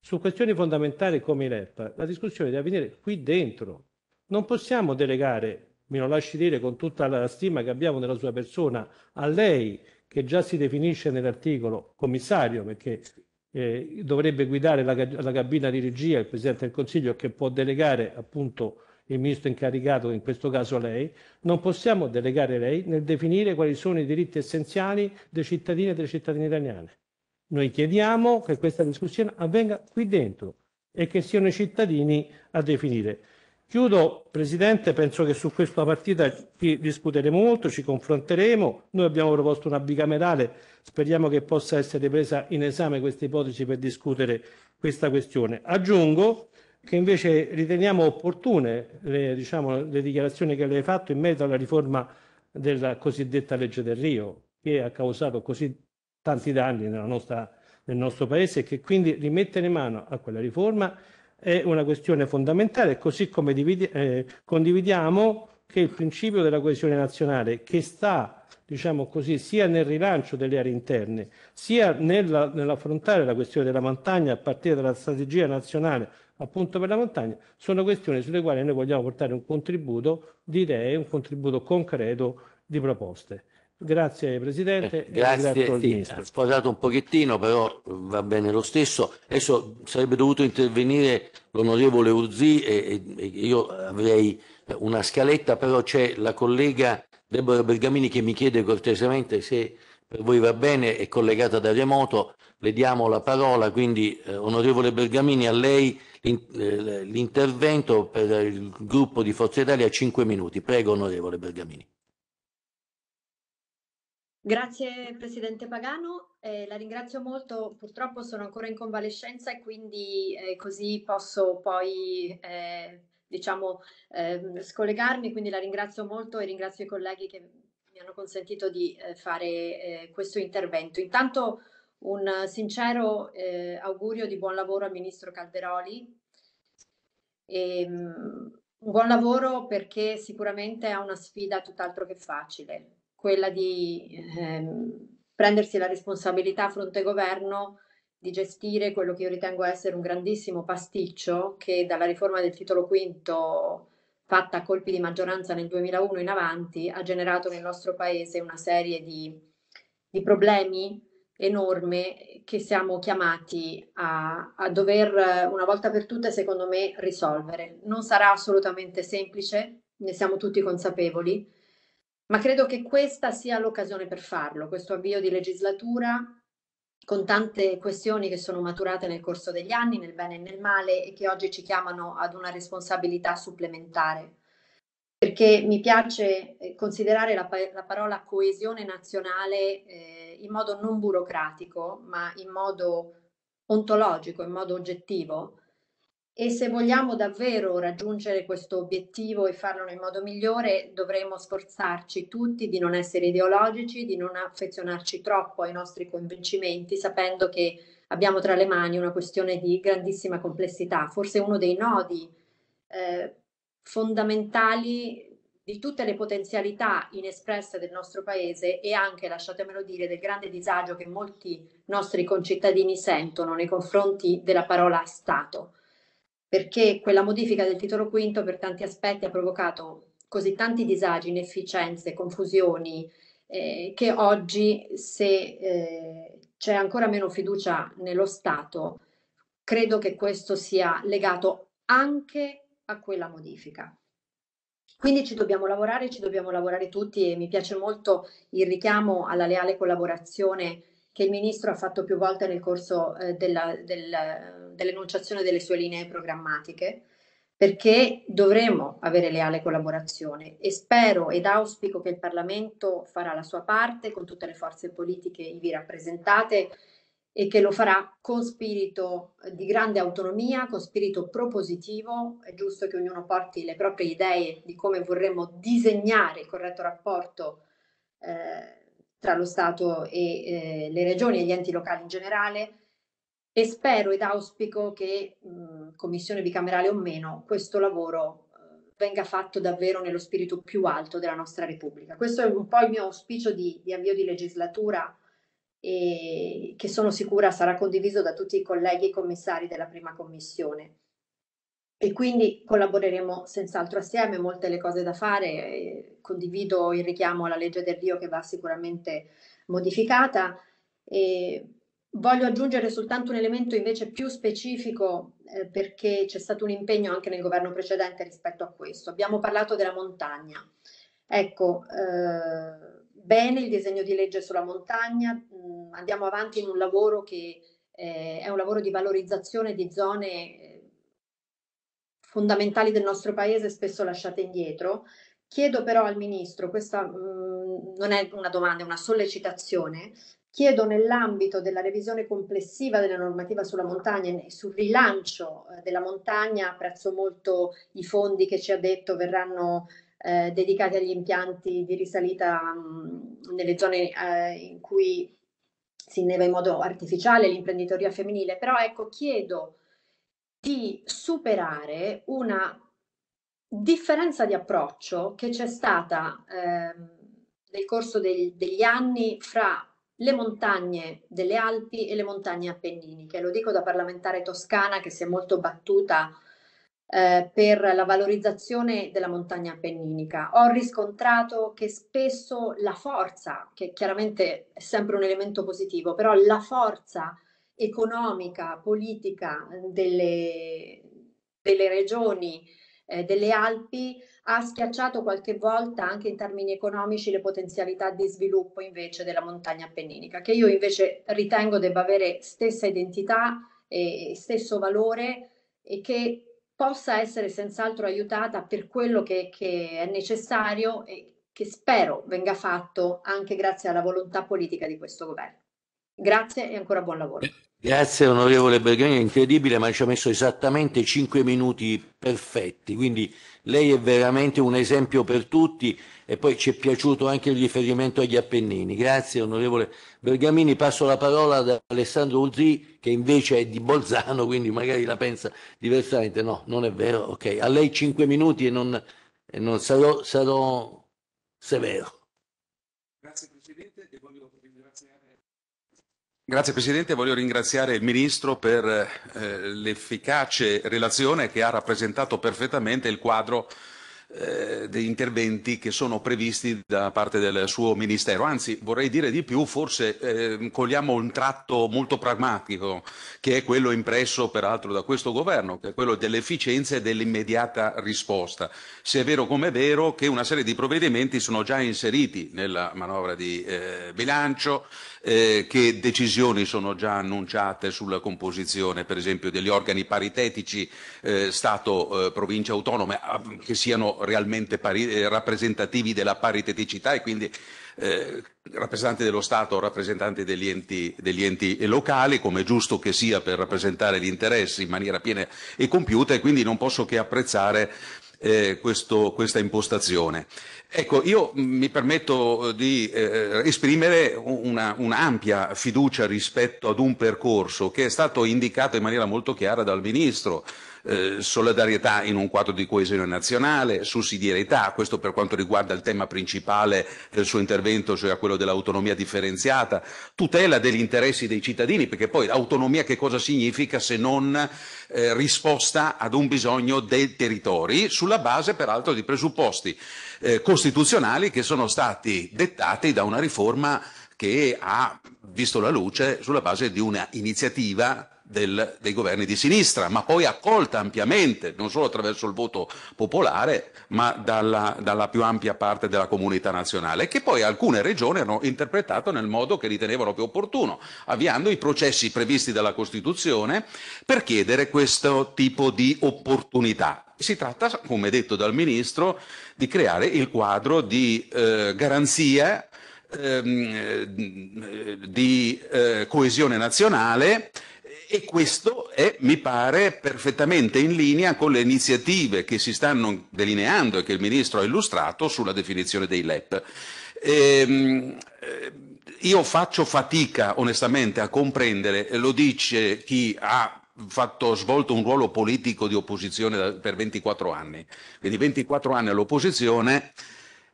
Su questioni fondamentali come l'EPA, la discussione deve avvenire qui dentro. Non possiamo delegare, me lo lasci dire con tutta la stima che abbiamo nella sua persona, a lei che già si definisce nell'articolo commissario, perché eh, dovrebbe guidare la, la, cabina di regia il Presidente del Consiglio che può delegare appunto il ministro incaricato, in questo caso lei, non possiamo delegare lei nel definire quali sono i diritti essenziali dei cittadini e delle cittadine italiane. Noi chiediamo che questa discussione avvenga qui dentro e che siano i cittadini a definire. Chiudo, Presidente, penso che su questa partita ci discuteremo molto, ci confronteremo. Noi abbiamo proposto una bicamerale, speriamo che possa essere presa in esame questa ipotesi per discutere questa questione. Aggiungo che invece riteniamo opportune le, diciamo, le dichiarazioni che lei ha fatto in merito alla riforma della cosiddetta legge del Rio, che ha causato così tanti danni nostra, nel nostro Paese e che quindi rimettere mano a quella riforma è una questione fondamentale, così come dividi- eh, condividiamo che il principio della coesione nazionale che sta diciamo così, sia nel rilancio delle aree interne, sia nella, nell'affrontare la questione della montagna a partire dalla strategia nazionale appunto per la montagna, sono questioni sulle quali noi vogliamo portare un contributo, direi un contributo concreto di proposte. Grazie Presidente. Eh, grazie, sì, ha sposato un pochettino, però va bene lo stesso. Adesso sarebbe dovuto intervenire l'onorevole Urzi e, e, io avrei una scaletta, però c'è la collega Deborah Bergamini che mi chiede cortesemente se per voi va bene, è collegata da remoto, le diamo la parola, quindi eh, onorevole Bergamini a lei eh, l'intervento per il gruppo di Forza Italia 5 minuti. Prego onorevole Bergamini. Grazie Presidente Pagano, eh, la ringrazio molto, purtroppo sono ancora in convalescenza e quindi eh, così posso poi eh, diciamo, ehm, scollegarmi, quindi la ringrazio molto e ringrazio i colleghi che mi hanno consentito di eh, fare eh, questo intervento. Intanto un sincero eh, augurio di buon lavoro al Ministro Calderoli. E, ehm, un buon lavoro perché sicuramente è una sfida tutt'altro che facile quella di ehm, prendersi la responsabilità a fronte governo di gestire quello che io ritengo essere un grandissimo pasticcio che dalla riforma del titolo quinto fatta a colpi di maggioranza nel 2001 in avanti ha generato nel nostro paese una serie di, di problemi enorme che siamo chiamati a, a, dover una volta per tutte, secondo me, risolvere. Non sarà assolutamente semplice, ne siamo tutti consapevoli, ma credo che questa sia l'occasione per farlo, questo avvio di legislatura con tante questioni che sono maturate nel corso degli anni, nel bene e nel male, e che oggi ci chiamano ad una responsabilità supplementare. Perché mi piace eh, considerare la, la parola coesione nazionale eh, in modo non burocratico, ma in modo ontologico, in modo oggettivo, e se vogliamo davvero raggiungere questo obiettivo e farlo nel modo migliore, dovremo sforzarci tutti di non essere ideologici, di non affezionarci troppo ai nostri convincimenti, sapendo che abbiamo tra le mani una questione di grandissima complessità, forse uno dei nodi eh, fondamentali di tutte le potenzialità inespresse del nostro paese e anche, lasciatemelo dire, del grande disagio che molti nostri concittadini sentono nei confronti della parola Stato perché quella modifica del titolo quinto per tanti aspetti ha provocato così tanti disagi, inefficienze, confusioni, eh, che oggi se eh, c'è ancora meno fiducia nello Stato, credo che questo sia legato anche a quella modifica. Quindi ci dobbiamo lavorare, ci dobbiamo lavorare tutti e mi piace molto il richiamo alla leale collaborazione che il Ministro ha fatto più volte nel corso eh, della, del, dell'enunciazione delle sue linee programmatiche, perché dovremo avere leale collaborazione e spero ed auspico che il Parlamento farà la sua parte con tutte le forze politiche ivi rappresentate e che lo farà con spirito di grande autonomia, con spirito propositivo. È giusto che ognuno porti le proprie idee di come vorremmo disegnare il corretto rapporto. Eh, tra lo Stato e eh, le regioni e gli enti locali in generale e spero ed auspico che, mh, commissione bicamerale o meno, questo lavoro eh, venga fatto davvero nello spirito più alto della nostra Repubblica. Questo è un po' il mio auspicio di, di avvio di legislatura e che sono sicura sarà condiviso da tutti i colleghi e commissari della prima commissione e quindi collaboreremo senz'altro assieme, molte le cose da fare, eh, condivido il richiamo alla legge del Rio che va sicuramente modificata. E voglio aggiungere soltanto un elemento invece più specifico eh, perché c'è stato un impegno anche nel governo precedente rispetto a questo. Abbiamo parlato della montagna. Ecco, eh, bene il disegno di legge sulla montagna, mh, mm, andiamo avanti in un lavoro che eh, è un lavoro di valorizzazione di zone eh, fondamentali del nostro paese spesso lasciate indietro. Chiedo però al Ministro, questa mh, mm, non è una domanda, è una sollecitazione, chiedo nell'ambito della revisione complessiva della normativa sulla montagna e sul rilancio eh, della montagna, apprezzo molto i fondi che ci ha detto verranno eh, dedicati agli impianti di risalita mh, mm, nelle zone eh, in cui si inneva in modo artificiale l'imprenditoria femminile, però ecco chiedo di superare una differenza di approccio che c'è stata ehm, nel corso del, degli anni fra le montagne delle Alpi e le montagne appenniniche. Lo dico da parlamentare toscana che si è molto battuta eh, per la valorizzazione della montagna appenninica. Ho riscontrato che spesso la forza, che chiaramente è sempre un elemento positivo, però la forza economica, politica eh, delle, delle regioni eh, delle Alpi ha schiacciato qualche volta anche in termini economici le potenzialità di sviluppo invece della montagna appenninica, che io invece ritengo debba avere stessa identità e stesso valore e che possa essere senz'altro aiutata per quello che, che è necessario e che spero venga fatto anche grazie alla volontà politica di questo governo. Grazie e ancora buon lavoro. Grazie onorevole Bergani, è incredibile, ma ci ha messo esattamente 5 minuti perfetti, quindi lei è veramente un esempio per tutti e poi ci è piaciuto anche il riferimento agli Appennini. Grazie onorevole Bergamini, passo la parola ad Alessandro Uzzi che invece è di Bolzano, quindi magari la pensa diversamente. No, non è vero, ok. A lei 5 minuti e non, e non sarò, sarò severo. Grazie. Grazie Presidente, voglio ringraziare il Ministro per eh, l'efficace relazione che ha rappresentato perfettamente il quadro eh, degli interventi che sono previsti da parte del suo Ministero. Anzi, vorrei dire di più, forse eh, cogliamo un tratto molto pragmatico, che è quello impresso peraltro da questo governo, che è quello dell'efficienza e dell'immediata risposta. Se è vero come è vero che una serie di provvedimenti sono già inseriti nella manovra di eh, bilancio, eh, che decisioni sono già annunciate sulla composizione, per esempio, degli organi paritetici eh, Stato-province eh, autonome, ah, che siano realmente pari- eh, rappresentativi della pariteticità e quindi eh, rappresentanti dello Stato o rappresentanti degli enti, degli enti, locali, come è giusto che sia per rappresentare gli interessi in maniera piena e compiuta e quindi non posso che apprezzare eh, questo, questa impostazione. Ecco, io mm, mi permetto eh, di eh, esprimere una, un'ampia fiducia rispetto ad un percorso che è stato indicato in maniera molto chiara dal Ministro, eh, solidarietà in un quadro di coesione nazionale, sussidiarietà, questo per quanto riguarda il tema principale del suo intervento, cioè quello dell'autonomia differenziata, tutela degli interessi dei cittadini, perché poi autonomia che cosa significa se non eh, risposta ad un bisogno dei territori, sulla base peraltro di presupposti eh, costituzionali che sono stati dettati da una riforma che ha visto la luce sulla base di una iniziativa del, dei governi di sinistra, ma poi accolta ampiamente, non solo attraverso il voto popolare, ma dalla, dalla più ampia parte della comunità nazionale, che poi alcune regioni hanno interpretato nel modo che ritenevano più opportuno, avviando i processi previsti dalla Costituzione per chiedere questo tipo di opportunità. Si tratta, come detto dal Ministro, di creare il quadro di eh, garanzia ehm, eh, di eh, coesione nazionale e questo è, mi pare, perfettamente in linea con le iniziative che si stanno delineando e che il Ministro ha illustrato sulla definizione dei LEP. Ehm, eh, io faccio fatica, onestamente, a comprendere, lo dice chi ha fatto, svolto un ruolo politico di opposizione per 24 anni, quindi 24 anni all'opposizione,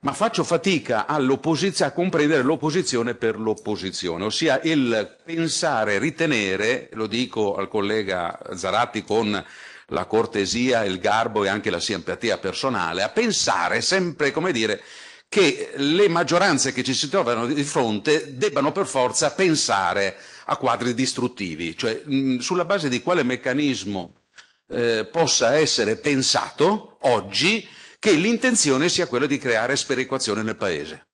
ma faccio fatica a comprendere l'opposizione per l'opposizione, ossia il pensare, ritenere, lo dico al collega Zaratti con la cortesia, il garbo e anche la simpatia personale, a pensare sempre, come dire, che le maggioranze che ci si trovano di fronte debbano per forza pensare a quadri distruttivi, cioè mh, mm, sulla base di quale meccanismo eh, possa essere pensato oggi che l'intenzione sia quella di creare sperequazione nel paese.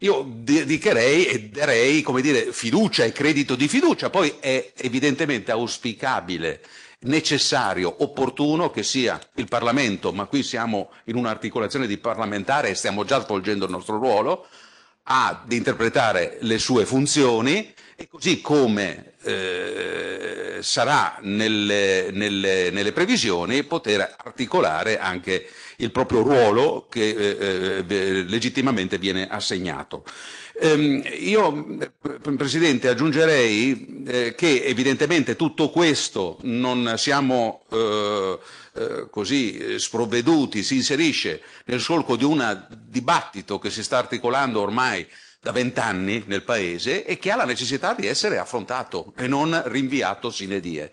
Io dedicherei e darei, come dire, fiducia e credito di fiducia, poi è evidentemente auspicabile, necessario, opportuno che sia il Parlamento, ma qui siamo in un'articolazione di parlamentare e stiamo già svolgendo il nostro ruolo, ad interpretare le sue funzioni e così come eh, sarà nelle, nelle, nelle previsioni poter articolare anche il proprio ruolo che eh, eh, eh, legittimamente viene assegnato. Ehm, io, eh, Presidente, aggiungerei eh, che evidentemente tutto questo non siamo eh, così sprovveduti, si inserisce nel solco di un dibattito che si sta articolando ormai da vent'anni nel Paese e che ha la necessità di essere affrontato e non rinviato sine die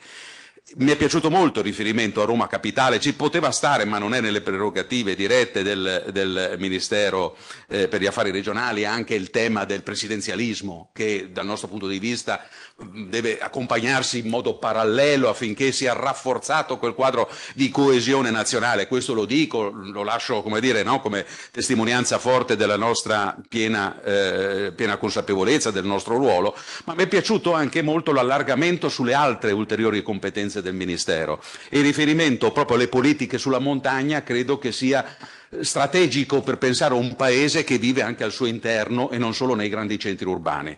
mi è piaciuto molto il riferimento a Roma Capitale, ci poteva stare ma non è nelle prerogative dirette del, del Ministero eh, per gli affari regionali anche il tema del presidenzialismo che dal nostro punto di vista mm, deve accompagnarsi in modo parallelo affinché sia rafforzato quel quadro di coesione nazionale, questo lo dico, lo lascio come, dire, no? come testimonianza forte della nostra piena, eh, piena consapevolezza del nostro ruolo, ma mi è piaciuto anche molto l'allargamento sulle altre ulteriori competenze competenze del Ministero. il riferimento proprio alle politiche sulla montagna credo che sia eh, strategico per pensare a un paese che vive anche al suo interno e non solo nei grandi centri urbani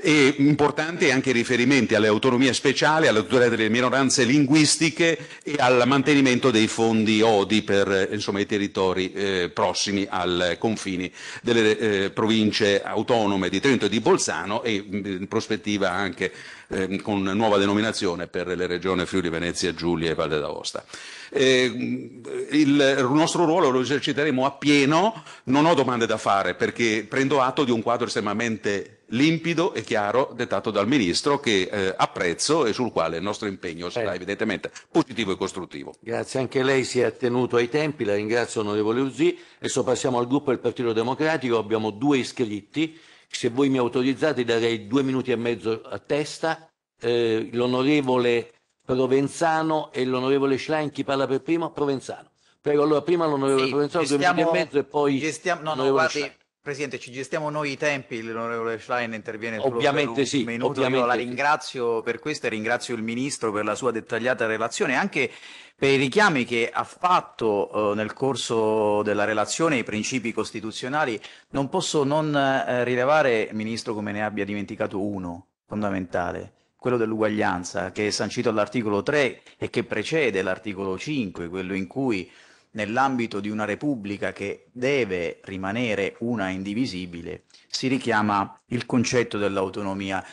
e importanti anche i riferimenti alle autonomie speciali, alla tutela delle minoranze linguistiche e al mantenimento dei fondi ODI per insomma, i territori eh, prossimi al confini delle eh, province autonome di Trento e di Bolzano e mm, in prospettiva anche eh, con nuova denominazione per le regioni Friuli, Venezia, Giulia e Valle d'Aosta. Eh, mm, il nostro ruolo lo eserciteremo appieno, non ho domande da fare perché prendo atto di un quadro estremamente limpido e chiaro dettato dal Ministro che eh, apprezzo e sul quale il nostro impegno sarà evidentemente positivo e costruttivo. Grazie, anche lei si è attenuto ai tempi, la ringrazio onorevole Usi. Adesso passiamo al gruppo del Partito Democratico, abbiamo due iscritti, se voi mi autorizzate darei due minuti e mezzo a testa, eh, l'onorevole Provenzano e l'onorevole Schlein, chi parla per primo? Provenzano. Prego, allora prima l'onorevole sì, Provenzano, stiamo, due minuti e mezzo e poi... Stiamo, no, no, guardi, Schlein. Presidente, ci gestiamo noi i tempi, l'onorevole Schlein interviene solo per un sì, minuto, ovviamente io la ringrazio sì. per questo e ringrazio il Ministro per la sua dettagliata relazione, anche per i richiami che ha fatto eh, nel corso della relazione ai principi costituzionali. Non posso non eh, rilevare, Ministro, come ne abbia dimenticato uno fondamentale, quello dell'uguaglianza, che è sancito all'articolo 3 e che precede l'articolo 5, quello in cui nell'ambito di una Repubblica che deve rimanere una indivisibile, si richiama il concetto dell'autonomia.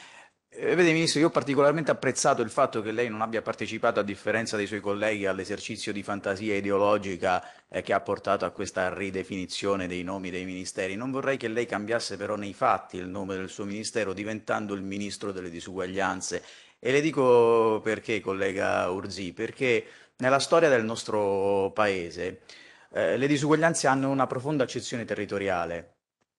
Eh, vede Ministro, io ho particolarmente apprezzato il fatto che lei non abbia partecipato, a differenza dei suoi colleghi, all'esercizio di fantasia ideologica eh, che ha portato a questa ridefinizione dei nomi dei ministeri. Non vorrei che lei cambiasse però nei fatti il nome del suo ministero diventando il Ministro delle disuguaglianze. E le dico perché, collega Urzi, perché nella storia del nostro paese eh, le disuguaglianze hanno una profonda accezione territoriale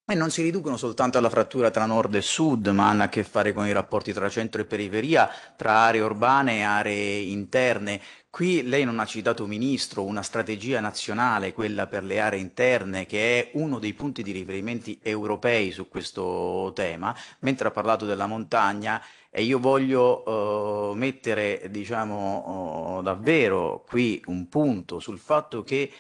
e non si riducono soltanto alla frattura tra nord e sud, ma hanno a che fare con i rapporti tra centro e periferia, tra aree urbane e aree interne. Qui lei non ha citato, Ministro, una strategia nazionale, quella per le aree interne, che è uno dei punti di riferimento europei su questo tema, mentre ha parlato della montagna e io voglio eh, mettere diciamo, eh, davvero qui un punto sul fatto che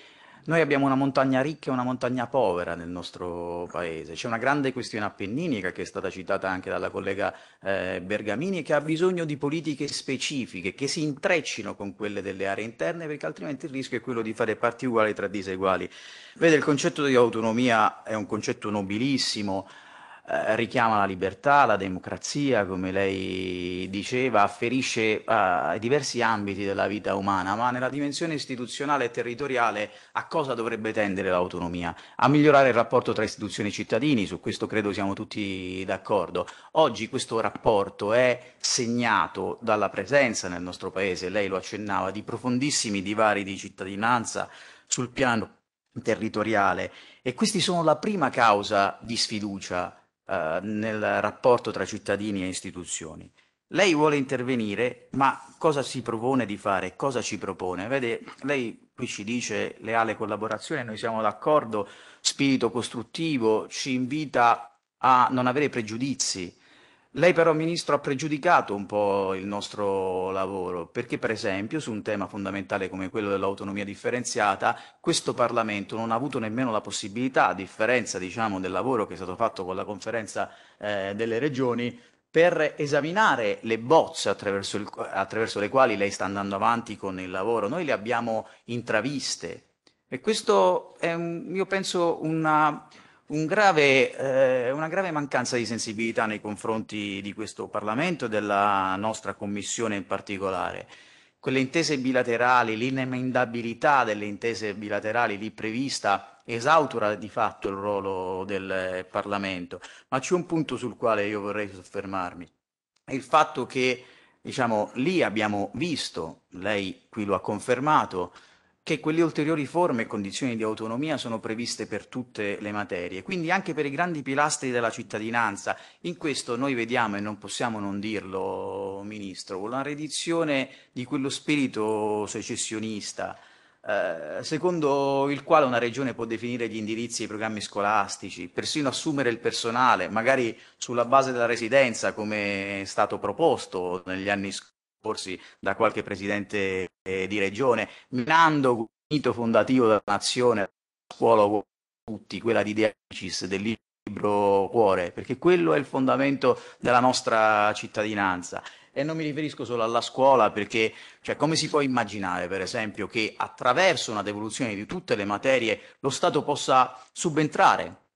noi abbiamo una montagna ricca e una montagna povera nel nostro paese. C'è una grande questione appenninica che è stata citata anche dalla collega eh, Bergamini che ha bisogno di politiche specifiche che si intreccino con quelle delle aree interne perché altrimenti il rischio è quello di fare parti uguali tra diseguali. Vede, il concetto di autonomia è un concetto nobilissimo eh, richiama la libertà, la democrazia, come lei diceva, afferisce a eh, diversi ambiti della vita umana, ma nella dimensione istituzionale e territoriale a cosa dovrebbe tendere l'autonomia? A migliorare il rapporto tra istituzioni e cittadini, su questo credo siamo tutti d'accordo. Oggi questo rapporto è segnato dalla presenza nel nostro Paese, lei lo accennava, di profondissimi divari di cittadinanza sul piano territoriale e questi sono la prima causa di sfiducia eh, nel rapporto tra cittadini e istituzioni. Lei vuole intervenire, ma cosa si propone di fare? Cosa ci propone? Vede, lei qui ci dice leale collaborazione, noi siamo d'accordo, spirito costruttivo, ci invita a non avere pregiudizi, lei però, Ministro, ha pregiudicato un po' il nostro lavoro, perché per esempio su un tema fondamentale come quello dell'autonomia differenziata, questo Parlamento non ha avuto nemmeno la possibilità, a differenza diciamo, del lavoro che è stato fatto con la conferenza eh, delle regioni, per esaminare le bozze attraverso, il, attraverso le quali lei sta andando avanti con il lavoro. Noi le abbiamo intraviste e questo è, un, io penso, una un grave, eh, una grave mancanza di sensibilità nei confronti di questo Parlamento e della nostra Commissione in particolare. Quelle intese bilaterali, l'inemendabilità delle intese bilaterali lì prevista esautora di fatto il ruolo del Parlamento, ma c'è un punto sul quale io vorrei soffermarmi, il fatto che diciamo, lì abbiamo visto, lei qui lo ha confermato, che quelle ulteriori forme e condizioni di autonomia sono previste per tutte le materie, quindi anche per i grandi pilastri della cittadinanza. In questo noi vediamo, e non possiamo non dirlo, Ministro, una redizione di quello spirito secessionista, eh, secondo il quale una regione può definire gli indirizzi e i programmi scolastici, persino assumere il personale, magari sulla base della residenza, come è stato proposto negli anni scorsi scorsi da qualche presidente eh, di regione, minando mito fondativo della nazione, la scuola tutti, quella di De Amicis, del libro Cuore, perché quello è il fondamento della nostra cittadinanza. E non mi riferisco solo alla scuola, perché cioè, come si può immaginare, per esempio, che attraverso una devoluzione di tutte le materie lo Stato possa subentrare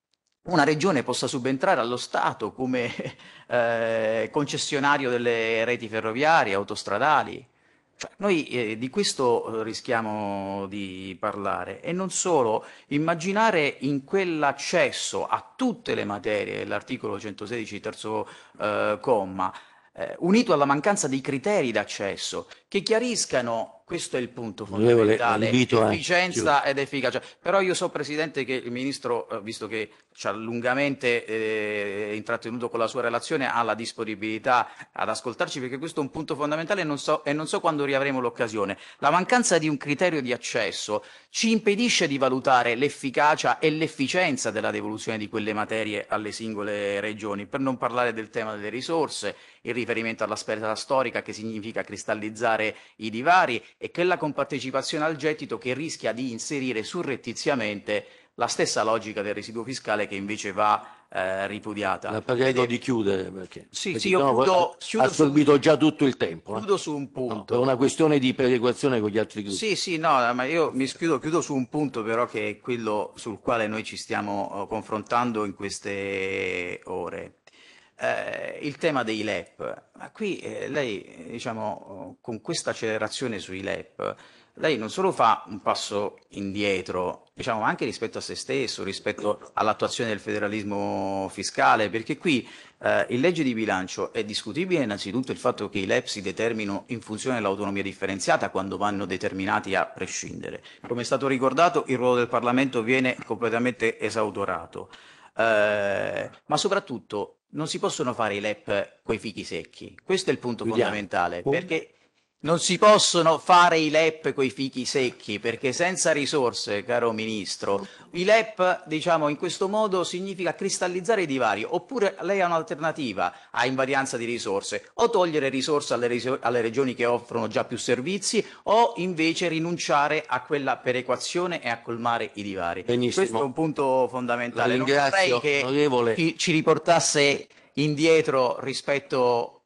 una regione possa subentrare allo Stato come eh, concessionario delle reti ferroviarie, autostradali. Cioè, noi eh, di questo eh, rischiamo di parlare e non solo, immaginare in quell'accesso a tutte le materie, l'articolo 116 terzo eh, comma, eh, unito alla mancanza di criteri d'accesso che chiariscano questo è il punto fondamentale, eh. efficienza ed efficacia. Però io so, Presidente, che il Ministro, eh, visto che ci ha lungamente eh, intrattenuto con la sua relazione, ha la disponibilità ad ascoltarci perché questo è un punto fondamentale non so, e non so quando riavremo l'occasione. La mancanza di un criterio di accesso ci impedisce di valutare l'efficacia e l'efficienza della devoluzione di quelle materie alle singole regioni, per non parlare del tema delle risorse il riferimento all'asperità storica che significa cristallizzare i divari e quella compartecipazione al gettito che rischia di inserire surrettiziamente la stessa logica del residuo fiscale che invece va eh, ripudiata. La prego di chiudere perché, sì, perché sì, io no, chiudo, chiudo ha assorbito su, già tutto il tempo. Eh. Chiudo eh? su un punto. È una questione di perequazione con gli altri gruppi. Sì, sì, no, ma io mi schiudo, chiudo su un punto però che è quello sul quale noi ci stiamo oh, confrontando in queste ore. Eh, il tema dei LEP, ma qui eh, lei diciamo con questa accelerazione sui LEP, lei non solo fa un passo indietro, diciamo anche rispetto a se stesso, rispetto all'attuazione del federalismo fiscale, perché qui eh, in legge di bilancio è discutibile innanzitutto il fatto che i LEP si determinino in funzione dell'autonomia differenziata quando vanno determinati a prescindere. Come è stato ricordato, il ruolo del Parlamento viene completamente esautorato. Eh, ma soprattutto non si possono fare i lap coi fichi secchi. Questo è il punto Giuliano. fondamentale, perché non si possono fare i LEP coi fichi secchi, perché senza risorse, caro Ministro, i LEP, diciamo, in questo modo significa cristallizzare i divari oppure lei ha un'alternativa a invarianza di risorse, o togliere risorse alle, riso alle, regioni che offrono già più servizi, o invece rinunciare a quella perequazione e a colmare i divari. Benissimo. Questo è un punto fondamentale. non vorrei che onorevole. ci riportasse indietro rispetto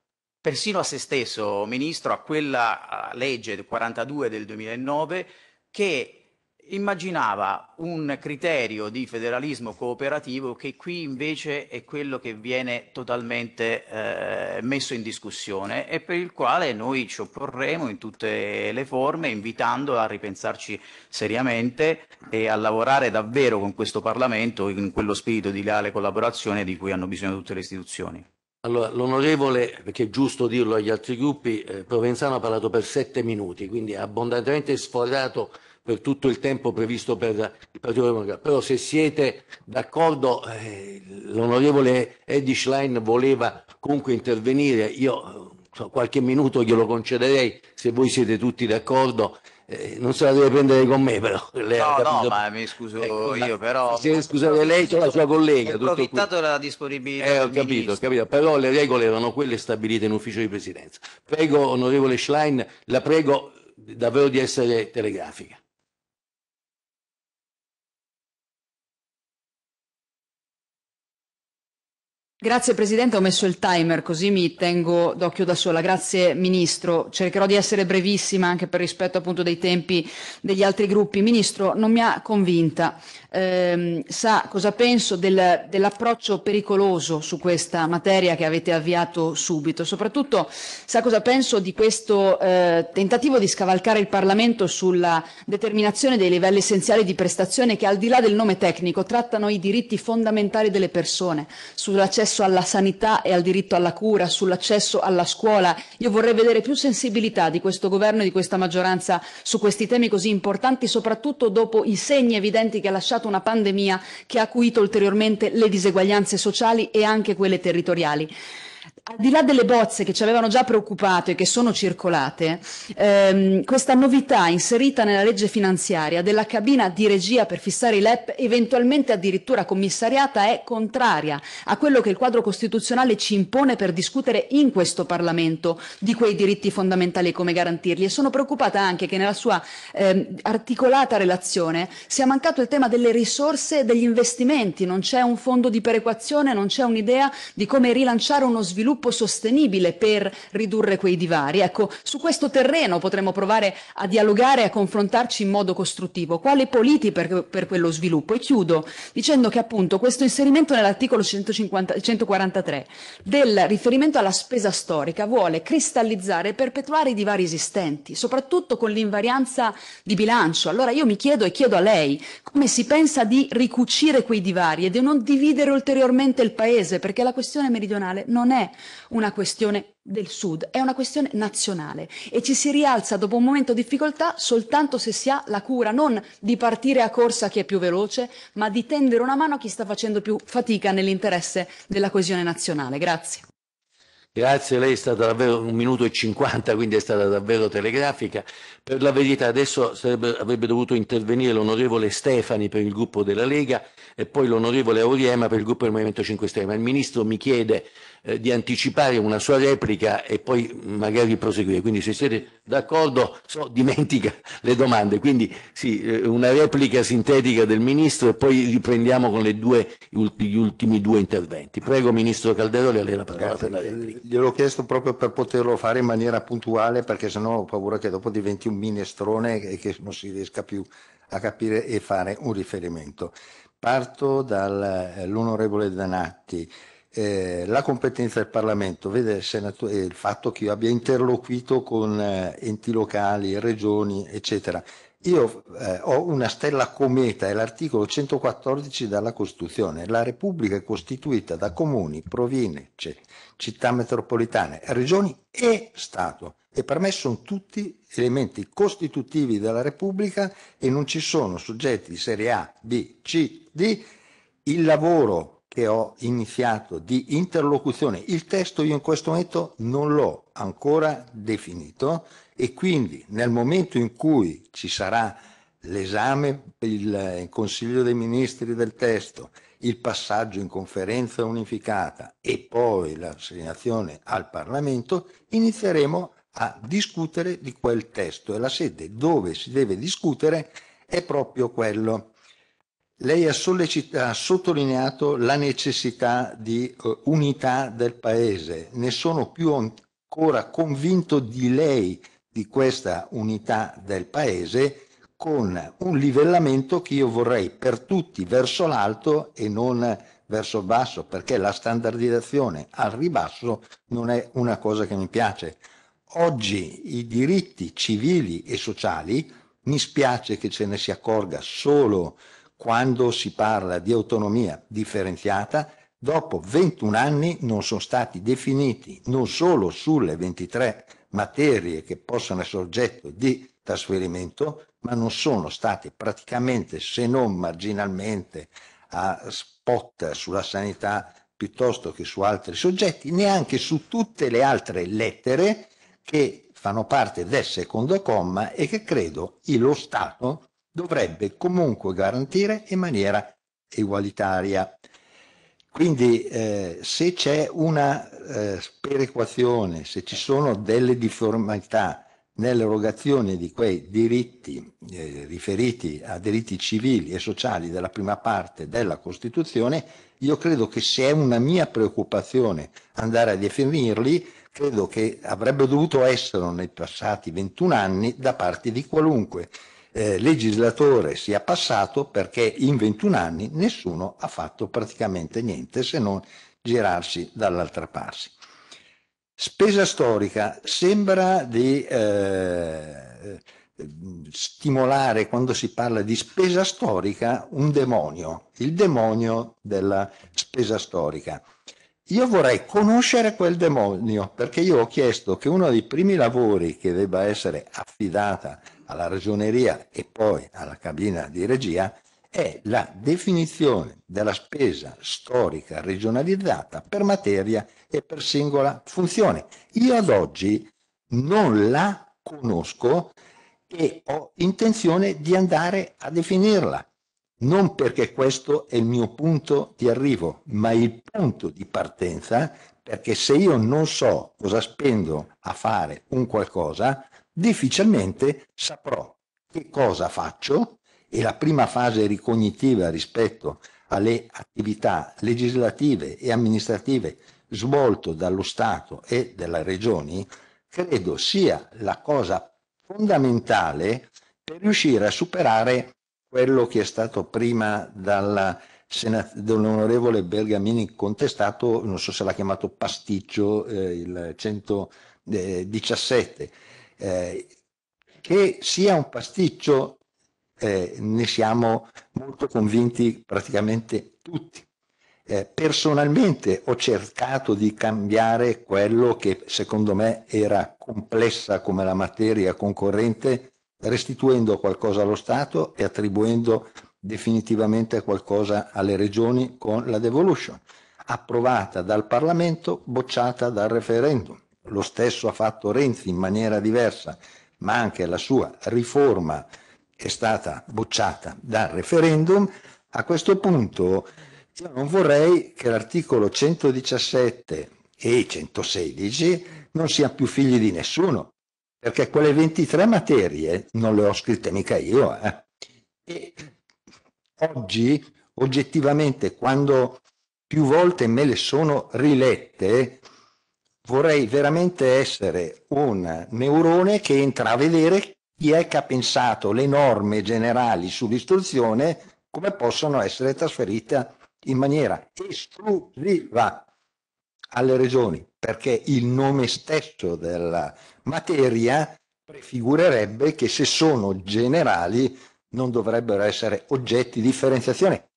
persino a se stesso, Ministro, a quella legge 42 del 2009 che immaginava un criterio di federalismo cooperativo che qui invece è quello che viene totalmente eh, messo in discussione e per il quale noi ci opporremo in tutte le forme, invitando a ripensarci seriamente e a lavorare davvero con questo Parlamento in quello spirito di leale collaborazione di cui hanno bisogno tutte le istituzioni. Allora, l'onorevole, perché è giusto dirlo agli altri gruppi, eh, Provenzano ha parlato per sette minuti, quindi ha abbondantemente sforato per tutto il tempo previsto per il Partito Democratico. Però se siete d'accordo, eh, l'onorevole Eddie Schlein voleva comunque intervenire, io eh, so, qualche minuto glielo concederei se voi siete tutti d'accordo eh, non se la deve prendere con me, però. Lei no, no, ma mi scuso ecco, io, però. Si deve scusare lei con la sua collega. Ho approfittato della disponibilità. Eh, ho capito, ho capito, però le regole erano quelle stabilite in ufficio di presidenza. Prego, onorevole Schlein, la prego davvero di essere telegrafica. Grazie Presidente, ho messo il timer così mi tengo d'occhio da sola. Grazie Ministro, cercherò di essere brevissima anche per rispetto appunto dei tempi degli altri gruppi. Ministro, non mi ha convinta. Eh, sa cosa penso del, dell'approccio pericoloso su questa materia che avete avviato subito? Soprattutto sa cosa penso di questo eh, tentativo di scavalcare il Parlamento sulla determinazione dei livelli essenziali di prestazione che al di là del nome tecnico trattano i diritti fondamentali delle persone, sull'accesso sull'accesso alla sanità e al diritto alla cura, sull'accesso alla scuola. Io vorrei vedere più sensibilità di questo governo e di questa maggioranza su questi temi così importanti, soprattutto dopo i segni evidenti che ha lasciato una pandemia che ha acuito ulteriormente le diseguaglianze sociali e anche quelle territoriali al di là delle bozze che ci avevano già preoccupato e che sono circolate, ehm, questa novità inserita nella legge finanziaria della cabina di regia per fissare i LEP, eventualmente addirittura commissariata, è contraria a quello che il quadro costituzionale ci impone per discutere in questo Parlamento di quei diritti fondamentali e come garantirli. E sono preoccupata anche che nella sua ehm, articolata relazione sia mancato il tema delle risorse e degli investimenti, non c'è un fondo di perequazione, non c'è un'idea di come rilanciare uno sviluppo sviluppo sostenibile per ridurre quei divari. Ecco, su questo terreno potremmo provare a dialogare e a confrontarci in modo costruttivo. Quale politica per, per, quello sviluppo? E chiudo dicendo che appunto questo inserimento nell'articolo 150, 143 del riferimento alla spesa storica vuole cristallizzare e perpetuare i divari esistenti, soprattutto con l'invarianza di bilancio. Allora io mi chiedo e chiedo a lei come si pensa di ricucire quei divari e di non dividere ulteriormente il Paese, perché la questione meridionale non è una questione del Sud, è una questione nazionale e ci si rialza dopo un momento di difficoltà soltanto se si ha la cura non di partire a corsa chi è più veloce, ma di tendere una mano a chi sta facendo più fatica nell'interesse della coesione nazionale. Grazie. Grazie, lei è stata davvero un minuto e cinquanta, quindi è stata davvero telegrafica. Per la verità adesso sarebbe, avrebbe dovuto intervenire l'onorevole Stefani per il gruppo della Lega e poi l'onorevole Auriema per il gruppo del Movimento 5 Stelle, ma il ministro mi chiede eh, di anticipare una sua replica e poi magari proseguire. Quindi se siete d'accordo, no, dimentica le domande. Quindi sì, eh, una replica sintetica del Ministro e poi riprendiamo con due, gli ultimi due interventi. Prego Ministro Calderoli, a lei la parola Grazie. per la eh, Gliel'ho chiesto proprio per poterlo fare in maniera puntuale perché sennò ho paura che dopo diventi un minestrone e che non si riesca più a capire e fare un riferimento. Parto dall'onorevole Danatti eh, la competenza del Parlamento, vede il, senato, il fatto che io abbia interloquito con eh, enti locali, regioni, eccetera. Io eh, ho una stella cometa, è l'articolo 114 della Costituzione. La Repubblica è costituita da comuni, province, città metropolitane, regioni e Stato. E per me sono tutti elementi costitutivi della Repubblica e non ci sono soggetti di serie A, B, C, D. Il lavoro che ho iniziato di interlocuzione. Il testo io in questo momento non l'ho ancora definito e quindi nel momento in cui ci sarà l'esame, il Consiglio dei Ministri del testo, il passaggio in conferenza unificata e poi l'assegnazione al Parlamento, inizieremo a discutere di quel testo e la sede dove si deve discutere è proprio quello lei ha, ha, sottolineato la necessità di uh, unità del Paese, ne sono più ancora convinto di lei di questa unità del Paese con un livellamento che io vorrei per tutti verso l'alto e non verso il basso, perché la standardizzazione al ribasso non è una cosa che mi piace. Oggi i diritti civili e sociali, mi spiace che ce ne si accorga solo quando si parla di autonomia differenziata, dopo 21 anni non sono stati definiti non solo sulle 23 materie che possono essere oggetto di trasferimento, ma non sono stati praticamente, se non marginalmente, a spot sulla sanità piuttosto che su altri soggetti, neanche su tutte le altre lettere che fanno parte del secondo comma e che credo lo Stato dovrebbe comunque garantire in maniera egualitaria. Quindi eh, se c'è una eh, sperequazione, se ci sono delle difformità nell'erogazione di quei diritti eh, riferiti a diritti civili e sociali della prima parte della Costituzione, io credo che se è una mia preoccupazione andare a definirli, credo che avrebbe dovuto essere nei passati 21 anni da parte di qualunque eh, legislatore sia passato perché in 21 anni nessuno ha fatto praticamente niente se non girarsi dall'altra parte. Spesa storica sembra di eh, stimolare quando si parla di spesa storica un demonio, il demonio della spesa storica. Io vorrei conoscere quel demonio perché io ho chiesto che uno dei primi lavori che debba essere affidata alla ragioneria e poi alla cabina di regia è la definizione della spesa storica regionalizzata per materia e per singola funzione. Io ad oggi non la conosco e ho intenzione di andare a definirla, non perché questo è il mio punto di arrivo, ma il punto di partenza, perché se io non so cosa spendo a fare un qualcosa, difficilmente saprò che cosa faccio e la prima fase ricognitiva rispetto alle attività legislative e amministrative svolto dallo Stato e dalle regioni, credo sia la cosa fondamentale per riuscire a superare quello che è stato prima dalla dall'onorevole Bergamini contestato, non so se l'ha chiamato pasticcio, eh, il 117, eh, che sia un pasticcio eh, ne siamo molto convinti praticamente tutti. Eh, personalmente ho cercato di cambiare quello che secondo me era complessa come la materia concorrente, restituendo qualcosa allo Stato e attribuendo definitivamente qualcosa alle regioni con la devolution, approvata dal Parlamento, bocciata dal referendum lo stesso ha fatto Renzi in maniera diversa, ma anche la sua riforma è stata bocciata dal referendum, a questo punto io non vorrei che l'articolo 117 e 116 non siano più figli di nessuno, perché quelle 23 materie non le ho scritte mica io. Eh. E oggi, oggettivamente, quando più volte me le sono rilette, vorrei veramente essere un neurone che entra a vedere chi è che ha pensato le norme generali sull'istruzione come possono essere trasferite in maniera esclusiva alle regioni, perché il nome stesso della materia prefigurerebbe che se sono generali non dovrebbero essere oggetti di differenziazione.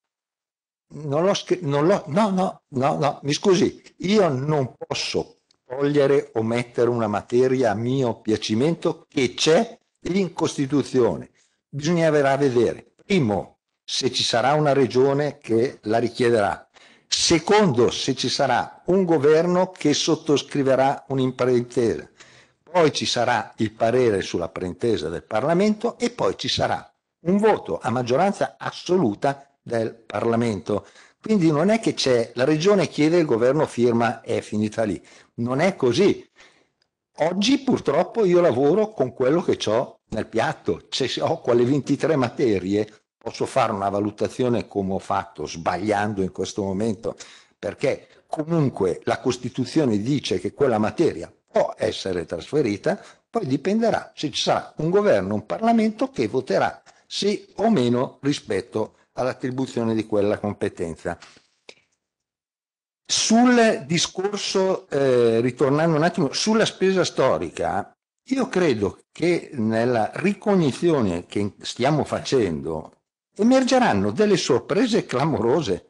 Non l'ho scritto, no, no, no, no, mi scusi, io non posso togliere o mettere una materia a mio piacimento che c'è in Costituzione. Bisognerà vedere, primo, se ci sarà una regione che la richiederà, secondo, se ci sarà un governo che sottoscriverà un'imprentesa, poi ci sarà il parere sulla prentesa del Parlamento e poi ci sarà un voto a maggioranza assoluta del Parlamento. Quindi non è che c'è, la regione chiede, il governo firma e è finita lì. Non è così. Oggi purtroppo io lavoro con quello che ho nel piatto. Se ho quelle 23 materie, posso fare una valutazione come ho fatto, sbagliando in questo momento, perché comunque la Costituzione dice che quella materia può essere trasferita, poi dipenderà se ci sarà un governo, un Parlamento che voterà sì o meno rispetto all'attribuzione di quella competenza. Sul discorso, eh, ritornando un attimo, sulla spesa storica, io credo che nella ricognizione che stiamo facendo emergeranno delle sorprese clamorose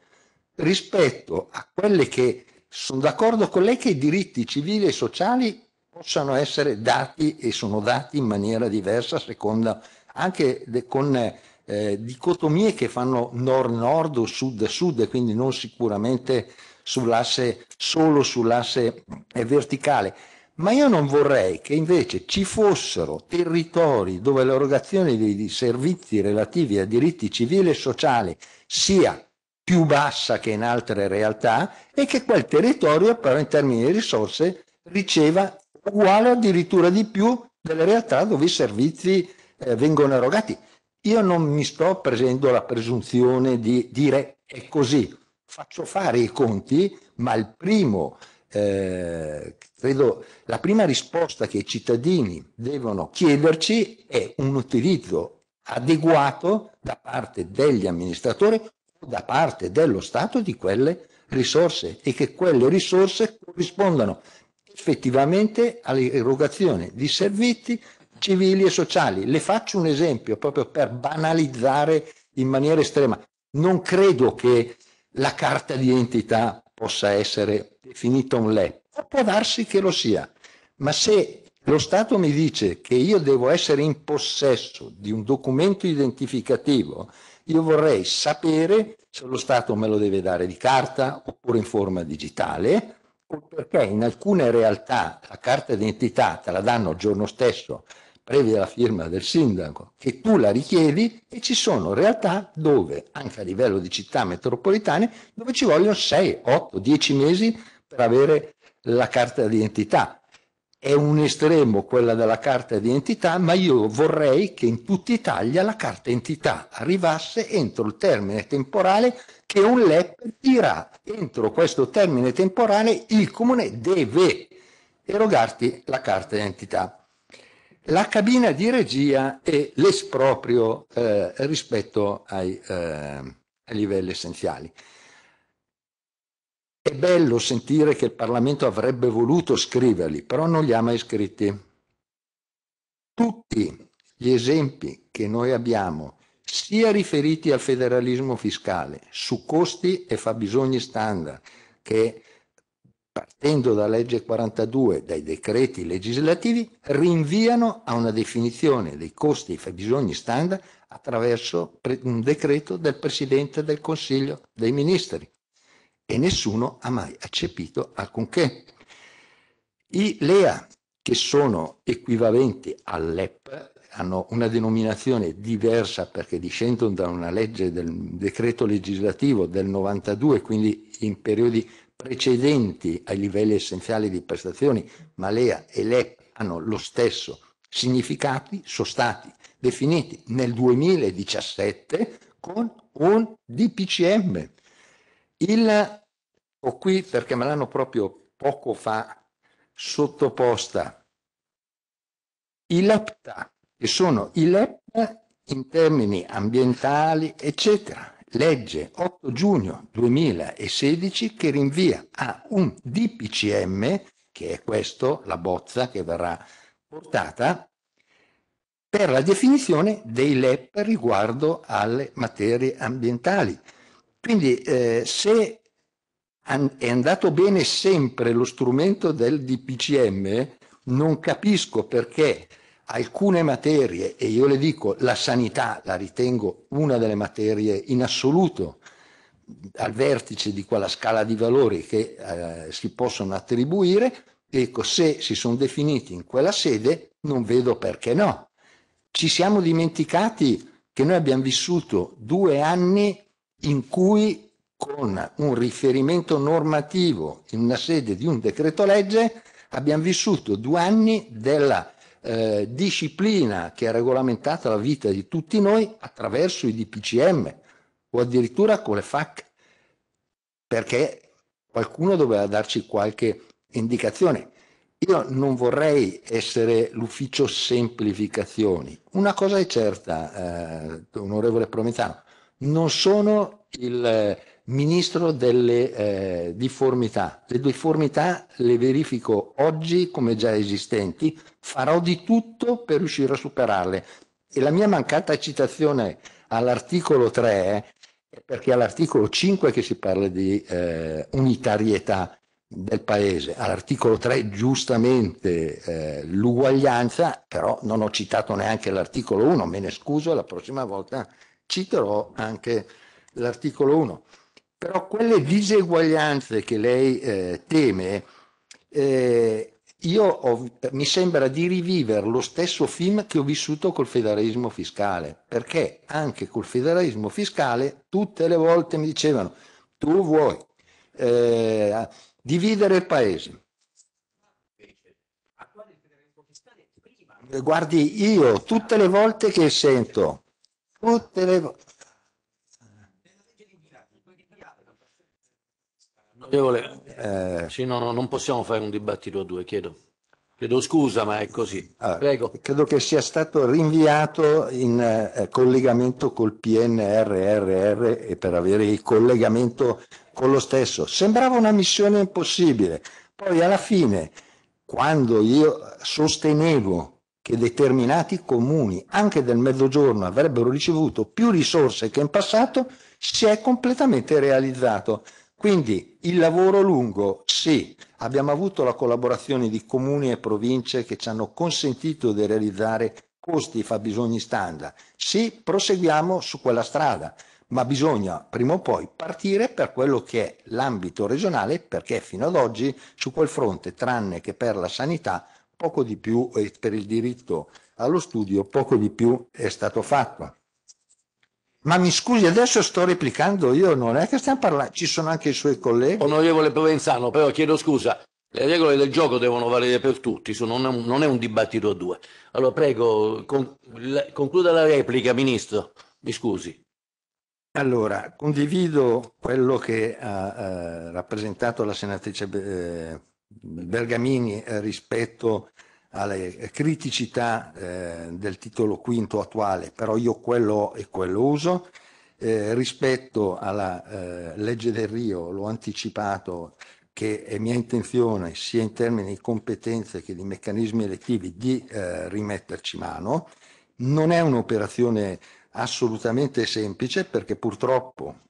rispetto a quelle che sono d'accordo con lei che i diritti civili e sociali possano essere dati e sono dati in maniera diversa a anche de, con eh, dicotomie che fanno nord-nord o sud-sud, quindi non sicuramente sull'asse, solo sull'asse eh, verticale, ma io non vorrei che invece ci fossero territori dove l'erogazione dei servizi relativi a diritti civili e sociali sia più bassa che in altre realtà e che quel territorio però in termini di risorse riceva uguale addirittura di più delle realtà dove i servizi eh, vengono erogati. Io non mi sto prendendo la presunzione di dire è così faccio fare i conti, ma il primo, eh, credo, la prima risposta che i cittadini devono chiederci è un utilizzo adeguato da parte degli amministratori o da parte dello Stato di quelle risorse e che quelle risorse corrispondano effettivamente all'erogazione di servizi civili e sociali. Le faccio un esempio proprio per banalizzare in maniera estrema. Non credo che la carta di identità possa essere definita un LEP. Può darsi che lo sia, ma se lo Stato mi dice che io devo essere in possesso di un documento identificativo, io vorrei sapere se lo Stato me lo deve dare di carta oppure in forma digitale, perché in alcune realtà la carta d'identità te la danno il giorno stesso previa firma del sindaco, che tu la richiedi e ci sono realtà dove, anche a livello di città metropolitane, dove ci vogliono 6, 8, 10 mesi per avere la carta d'identità. È un estremo quella della carta d'identità, ma io vorrei che in tutta Italia la carta d'identità arrivasse entro il termine temporale che un LEP dirà. Entro questo termine temporale il comune deve erogarti la carta d'identità la cabina di regia e l'esproprio eh, rispetto ai, eh, ai livelli essenziali. È bello sentire che il Parlamento avrebbe voluto scriverli, però non li ha mai scritti. Tutti gli esempi che noi abbiamo, sia riferiti al federalismo fiscale, su costi e fabbisogni standard, che partendo dalla legge 42, dai decreti legislativi, rinviano a una definizione dei costi e fabbisogni standard attraverso un decreto del Presidente del Consiglio dei Ministri e nessuno ha mai accepito alcunché. I LEA, che sono equivalenti all'EP, hanno una denominazione diversa perché discendono da una legge del decreto legislativo del 92, quindi in periodi precedenti ai livelli essenziali di prestazioni, ma LEA e LEP hanno lo stesso significato, sono stati definiti nel 2017 con un DPCM. Il, ho qui perché me l'hanno proprio poco fa sottoposta i LEPTA, che sono i LEP in termini ambientali, eccetera legge 8 giugno 2016 che rinvia a un DPCM, che è questo, la bozza che verrà portata, per la definizione dei LEP riguardo alle materie ambientali. Quindi eh, se è andato bene sempre lo strumento del DPCM, non capisco perché alcune materie, e io le dico, la sanità la ritengo una delle materie in assoluto al vertice di quella scala di valori che eh, si possono attribuire, ecco, se si sono definiti in quella sede, non vedo perché no. Ci siamo dimenticati che noi abbiamo vissuto due anni in cui con un riferimento normativo in una sede di un decreto legge abbiamo vissuto due anni della eh, disciplina che ha regolamentato la vita di tutti noi attraverso i DPCM o addirittura con le FAC, perché qualcuno doveva darci qualche indicazione. Io non vorrei essere l'ufficio semplificazioni. Una cosa è certa, eh, onorevole Prometano, non sono il, Ministro delle eh, difformità. Le difformità le verifico oggi come già esistenti, farò di tutto per riuscire a superarle. E la mia mancata citazione all'articolo 3 eh, è perché all'articolo 5 che si parla di eh, unitarietà del paese, all'articolo 3 giustamente eh, l'uguaglianza, però non ho citato neanche l'articolo 1, me ne scuso, la prossima volta citerò anche l'articolo 1. Però quelle diseguaglianze che lei eh, teme, eh, io ho, mi sembra di rivivere lo stesso film che ho vissuto col federalismo fiscale, perché anche col federalismo fiscale tutte le volte mi dicevano tu vuoi eh, dividere il paese. Guardi, io tutte le volte che sento, tutte le volte Onorevole, eh, sì, no, no, non possiamo fare un dibattito a due, chiedo. Chiedo scusa, ma è così. Allora, credo che sia stato rinviato in eh, collegamento col PNRRR e per avere il collegamento con lo stesso. Sembrava una missione impossibile. Poi alla fine, quando io sostenevo che determinati comuni, anche del Mezzogiorno, avrebbero ricevuto più risorse che in passato, si è completamente realizzato. Quindi il lavoro lungo, sì, abbiamo avuto la collaborazione di comuni e province che ci hanno consentito di realizzare costi e fabbisogni standard. Sì, proseguiamo su quella strada, ma bisogna prima o poi partire per quello che è l'ambito regionale perché fino ad oggi su quel fronte, tranne che per la sanità, poco di più e per il diritto allo studio, poco di più è stato fatto. Ma mi scusi, adesso sto replicando io, non è che stiamo parlando, ci sono anche i suoi colleghi. Onorevole Provenzano, però chiedo scusa, le regole del gioco devono valere per tutti, non è un dibattito a due. Allora prego, concluda la replica, Ministro, mi scusi. Allora, condivido quello che ha eh, rappresentato la senatrice eh, Bergamini eh, rispetto alle criticità eh, del titolo quinto attuale, però io quello ho e quello uso. Eh, rispetto alla eh, legge del Rio, l'ho anticipato che è mia intenzione, sia in termini di competenze che di meccanismi elettivi, di eh, rimetterci mano. Non è un'operazione assolutamente semplice perché purtroppo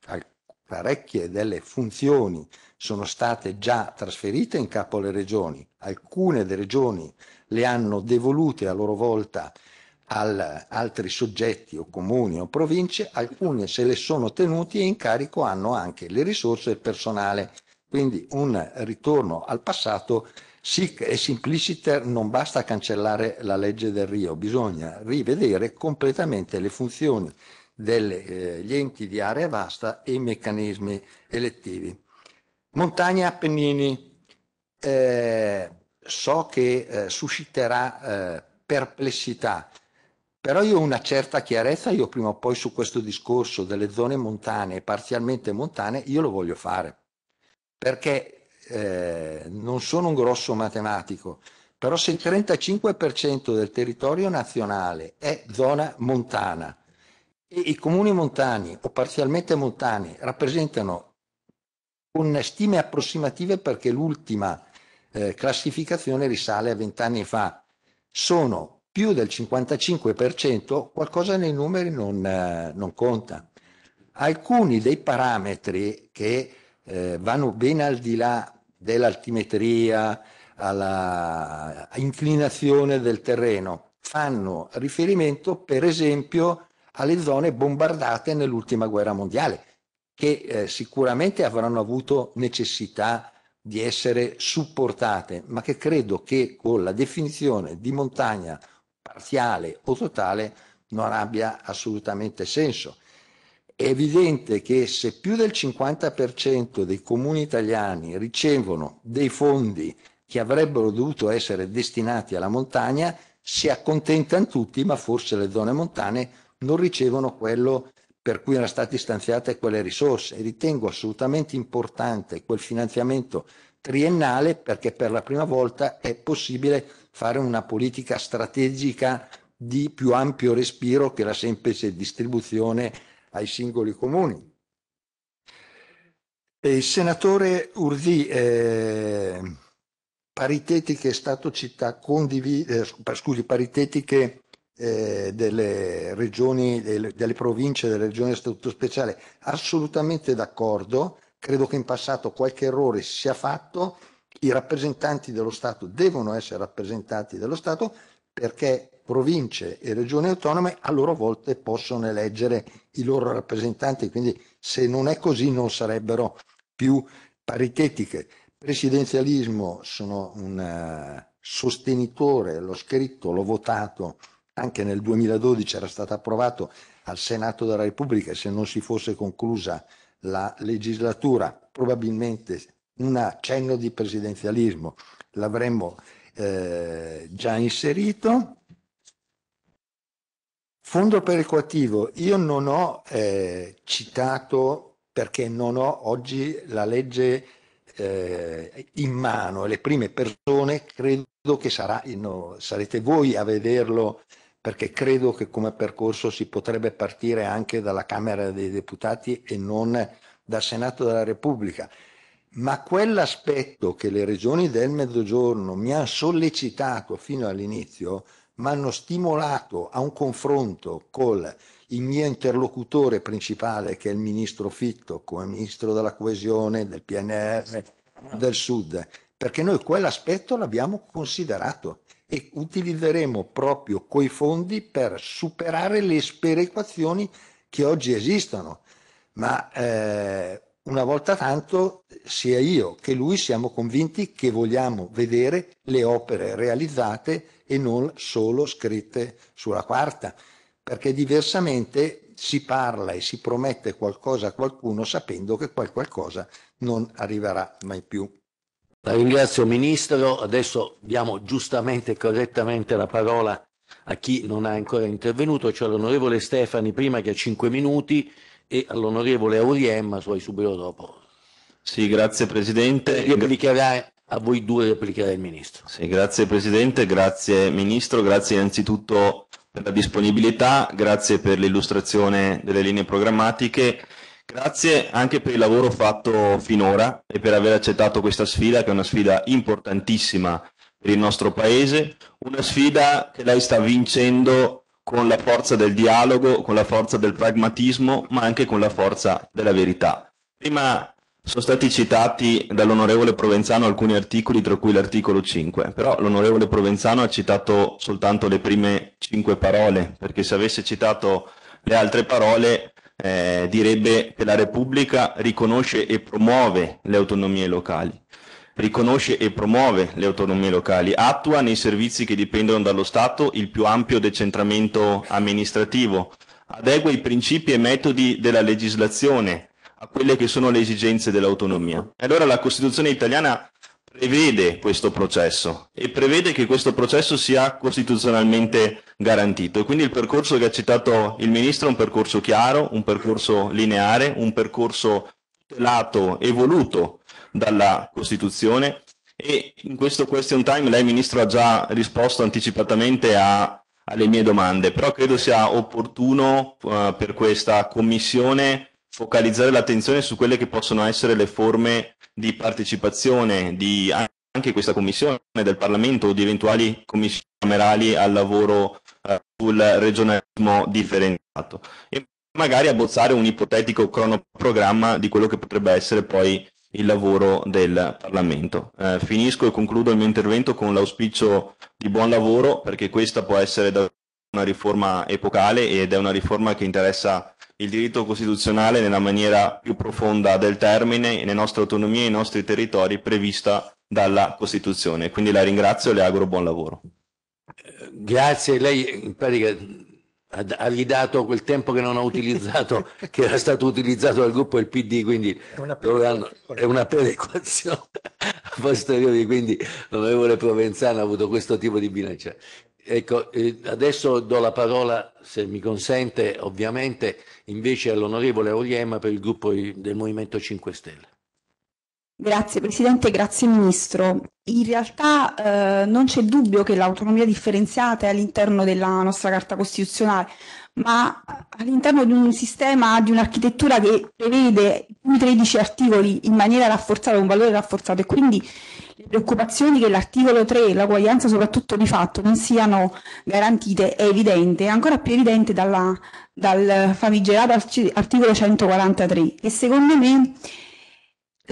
parecchie delle funzioni sono state già trasferite in capo alle regioni, alcune delle regioni le hanno devolute a loro volta al, altri soggetti o comuni o province, alcune se le sono tenute e in carico hanno anche le risorse e il personale. Quindi un ritorno al passato sic e simpliciter non basta cancellare la legge del Rio, bisogna rivedere completamente le funzioni degli eh, enti di area vasta e i meccanismi elettivi. Montagna Appennini. Eh, so che eh, susciterà eh, perplessità, però io una certa chiarezza, io prima o poi su questo discorso delle zone montane e parzialmente montane, io lo voglio fare, perché eh, non sono un grosso matematico, però se il 35% del territorio nazionale è zona montana e i comuni montani o parzialmente montani rappresentano con stime approssimative perché l'ultima eh, classificazione risale a vent'anni fa. Sono più del 55%, qualcosa nei numeri non, eh, non conta. Alcuni dei parametri che eh, vanno ben al di là dell'altimetria, alla inclinazione del terreno, fanno riferimento per esempio alle zone bombardate nell'ultima guerra mondiale, che eh, sicuramente avranno avuto necessità di essere supportate, ma che credo che con la definizione di montagna parziale o totale non abbia assolutamente senso. È evidente che se più del 50% dei comuni italiani ricevono dei fondi che avrebbero dovuto essere destinati alla montagna, si accontentano tutti, ma forse le zone montane non ricevono quello che per cui erano state stanziate quelle risorse e ritengo assolutamente importante quel finanziamento triennale perché per la prima volta è possibile fare una politica strategica di più ampio respiro che la semplice distribuzione ai singoli comuni. E il senatore Urdi, eh, paritetiche è stato citato, eh, scusi, paritetiche eh, delle regioni, delle, delle province, delle regioni a statuto speciale, assolutamente d'accordo, credo che in passato qualche errore sia fatto, i rappresentanti dello Stato devono essere rappresentanti dello Stato perché province e regioni autonome a loro volta possono eleggere i loro rappresentanti, quindi se non è così non sarebbero più paritetiche. Presidenzialismo sono un eh, sostenitore, l'ho scritto, l'ho votato anche nel 2012 era stato approvato al Senato della Repubblica, se non si fosse conclusa la legislatura, probabilmente un accenno di presidenzialismo l'avremmo eh, già inserito. Fondo perequativo, io non ho eh, citato perché non ho oggi la legge eh, in mano, le prime persone credo che sarà, no, sarete voi a vederlo perché credo che come percorso si potrebbe partire anche dalla Camera dei Deputati e non dal Senato della Repubblica. Ma quell'aspetto che le regioni del Mezzogiorno mi hanno sollecitato fino all'inizio, mi hanno stimolato a un confronto con il mio interlocutore principale, che è il ministro Fitto, come ministro della coesione, del PNR, del Sud, perché noi quell'aspetto l'abbiamo considerato e utilizzeremo proprio quei fondi per superare le sperequazioni che oggi esistono. Ma eh, una volta tanto sia io che lui siamo convinti che vogliamo vedere le opere realizzate e non solo scritte sulla quarta, perché diversamente si parla e si promette qualcosa a qualcuno sapendo che quel qualcosa non arriverà mai più. La ringrazio Ministro, adesso diamo giustamente e correttamente la parola a chi non ha ancora intervenuto, cioè all'onorevole Stefani prima che ha 5 minuti e all'onorevole Auriemma suoi subito dopo. Sì, grazie Presidente. Replicherà, a voi due replicherà il Ministro. Sì, grazie Presidente, grazie Ministro, grazie innanzitutto per la disponibilità, grazie per l'illustrazione delle linee programmatiche. Grazie anche per il lavoro fatto finora e per aver accettato questa sfida che è una sfida importantissima per il nostro paese, una sfida che lei sta vincendo con la forza del dialogo, con la forza del pragmatismo, ma anche con la forza della verità. Prima sono stati citati dall'onorevole Provenzano alcuni articoli, tra cui l'articolo 5, però l'onorevole Provenzano ha citato soltanto le prime cinque parole, perché se avesse citato le altre parole eh, direbbe che la Repubblica riconosce e promuove le autonomie locali riconosce e promuove le autonomie locali, attua nei servizi che dipendono dallo Stato il più ampio decentramento amministrativo, adegua i principi e metodi della legislazione a quelle che sono le esigenze dell'autonomia. E allora la Costituzione italiana prevede questo processo e prevede che questo processo sia costituzionalmente garantito. E quindi il percorso che ha citato il Ministro è un percorso chiaro, un percorso lineare, un percorso tutelato e voluto dalla Costituzione e in questo question time lei Ministro ha già risposto anticipatamente a, alle mie domande, però credo sia opportuno uh, per questa Commissione focalizzare l'attenzione su quelle che possono essere le forme di partecipazione di anche questa commissione del Parlamento o di eventuali commissioni camerali al lavoro eh, sul regionalismo differenziato e magari abbozzare un ipotetico cronoprogramma di quello che potrebbe essere poi il lavoro del Parlamento. Eh, finisco e concludo il mio intervento con l'auspicio di buon lavoro perché questa può essere una riforma epocale ed è una riforma che interessa il diritto costituzionale nella maniera più profonda del termine, le nostre autonomie e i nostri territori prevista dalla Costituzione. Quindi la ringrazio e le auguro buon lavoro. Grazie, lei in pratica ha ridato quel tempo che non ha utilizzato, che era stato utilizzato dal gruppo del PD, quindi è una perequazione a posteriori, quindi l'onorevole Provenzano ha avuto questo tipo di bilancia. Ecco, eh, adesso do la parola, se mi consente, ovviamente, invece all'onorevole Auriemma per il gruppo del Movimento 5 Stelle. Grazie Presidente, grazie Ministro. In realtà eh, non c'è dubbio che l'autonomia differenziata è all'interno della nostra Carta Costituzionale, ma all'interno di un sistema, di un'architettura che prevede i 13 articoli in maniera rafforzata, un valore rafforzato e quindi le preoccupazioni che l'articolo 3 e l'uguaglianza soprattutto di fatto non siano garantite è evidente, è ancora più evidente dalla, dal famigerato articolo 143 e secondo me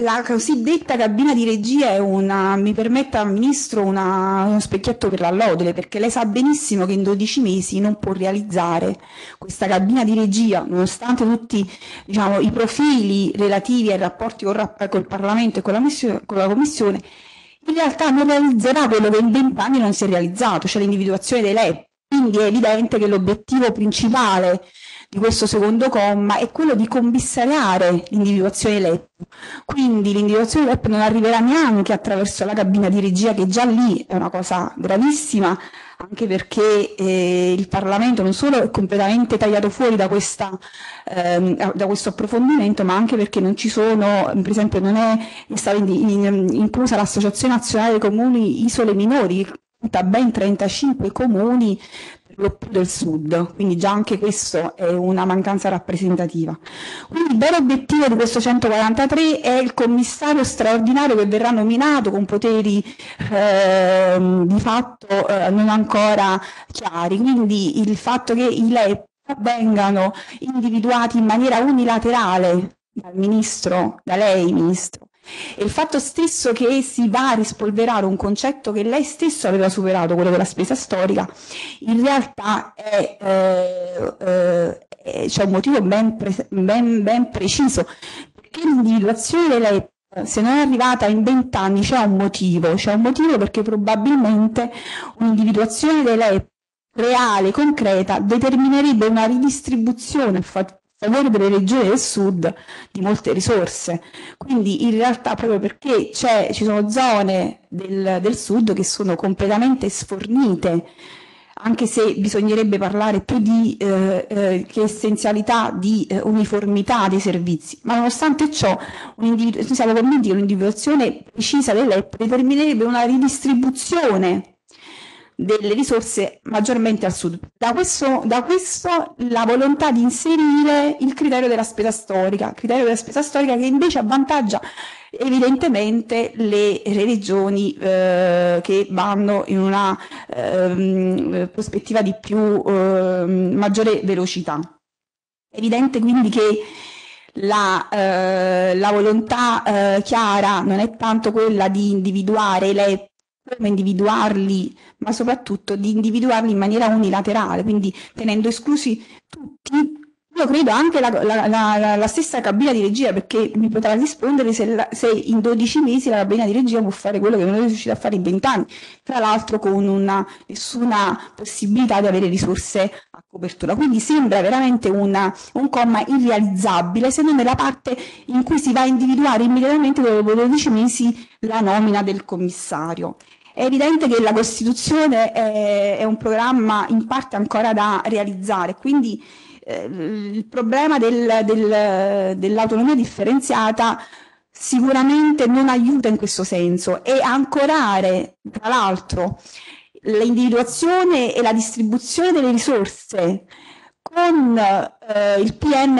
la cosiddetta cabina di regia è una, mi permetta Ministro, una, uno specchietto per l'allodole, perché lei sa benissimo che in 12 mesi non può realizzare questa cabina di regia, nonostante tutti diciamo, i profili relativi ai rapporti col, col Parlamento e con la, con la Commissione, in realtà non realizzerà quello che in vent'anni non si è realizzato, cioè l'individuazione dei LEP. Quindi è evidente che l'obiettivo principale di questo secondo comma è quello di commissariare l'individuazione dei LEP. Quindi l'individuazione dei LEP non arriverà neanche attraverso la cabina di regia, che già lì è una cosa gravissima, anche perché eh, il Parlamento non solo è completamente tagliato fuori da, questa, ehm, da, questo approfondimento, ma anche perché non ci sono, per esempio non è, è stata in, in, inclusa l'Associazione Nazionale dei Comuni Isole Minori, che conta ben 35 comuni del sud, quindi già anche questo è una mancanza rappresentativa. Quindi il vero obiettivo di questo 143 è il commissario straordinario che verrà nominato con poteri eh, di fatto eh, non ancora chiari, quindi il fatto che i LEP vengano individuati in maniera unilaterale dal ministro, da lei ministro, e il fatto stesso che si va a rispolverare un concetto che lei stessa aveva superato, quello della spesa storica, in realtà è, eh, eh, eh c'è un motivo ben, pre- ben, ben preciso, perché l'individuazione dell'EP se non è arrivata in vent'anni c'è un motivo, c'è un motivo perché probabilmente un'individuazione dell'EP reale, concreta, determinerebbe una ridistribuzione favore delle regioni del sud di molte risorse. Quindi in realtà proprio perché ci sono zone del, del sud che sono completamente sfornite anche se bisognerebbe parlare più di eh, eh, che essenzialità di eh, uniformità dei servizi, ma nonostante ciò siamo convinti che un'individuazione precisa dell'EP determinerebbe una ridistribuzione delle risorse maggiormente al sud. Da questo, da questo la volontà di inserire il criterio della spesa storica, criterio della spesa storica che invece avvantaggia evidentemente le, le regioni eh, che vanno in una eh, prospettiva di più eh, maggiore velocità. È evidente quindi che la, eh, la volontà eh, chiara non è tanto quella di individuare le dobbiamo individuarli, ma soprattutto di individuarli in maniera unilaterale, quindi tenendo esclusi tutti io credo anche la, la, la, la, stessa cabina di regia, perché mi potrà rispondere se, se, in 12 mesi la cabina di regia può fare quello che non è riuscita a fare in 20 anni, tra l'altro con una, nessuna possibilità di avere risorse a copertura. Quindi sembra veramente una, un comma irrealizzabile, se non è la parte in cui si va a individuare immediatamente dopo 12 mesi la nomina del commissario. È evidente che la Costituzione è, è un programma in parte ancora da realizzare, quindi eh, il problema del, del, dell'autonomia differenziata sicuramente non aiuta in questo senso e ancorare, tra l'altro, l'individuazione e la distribuzione delle risorse con, eh, il, PN,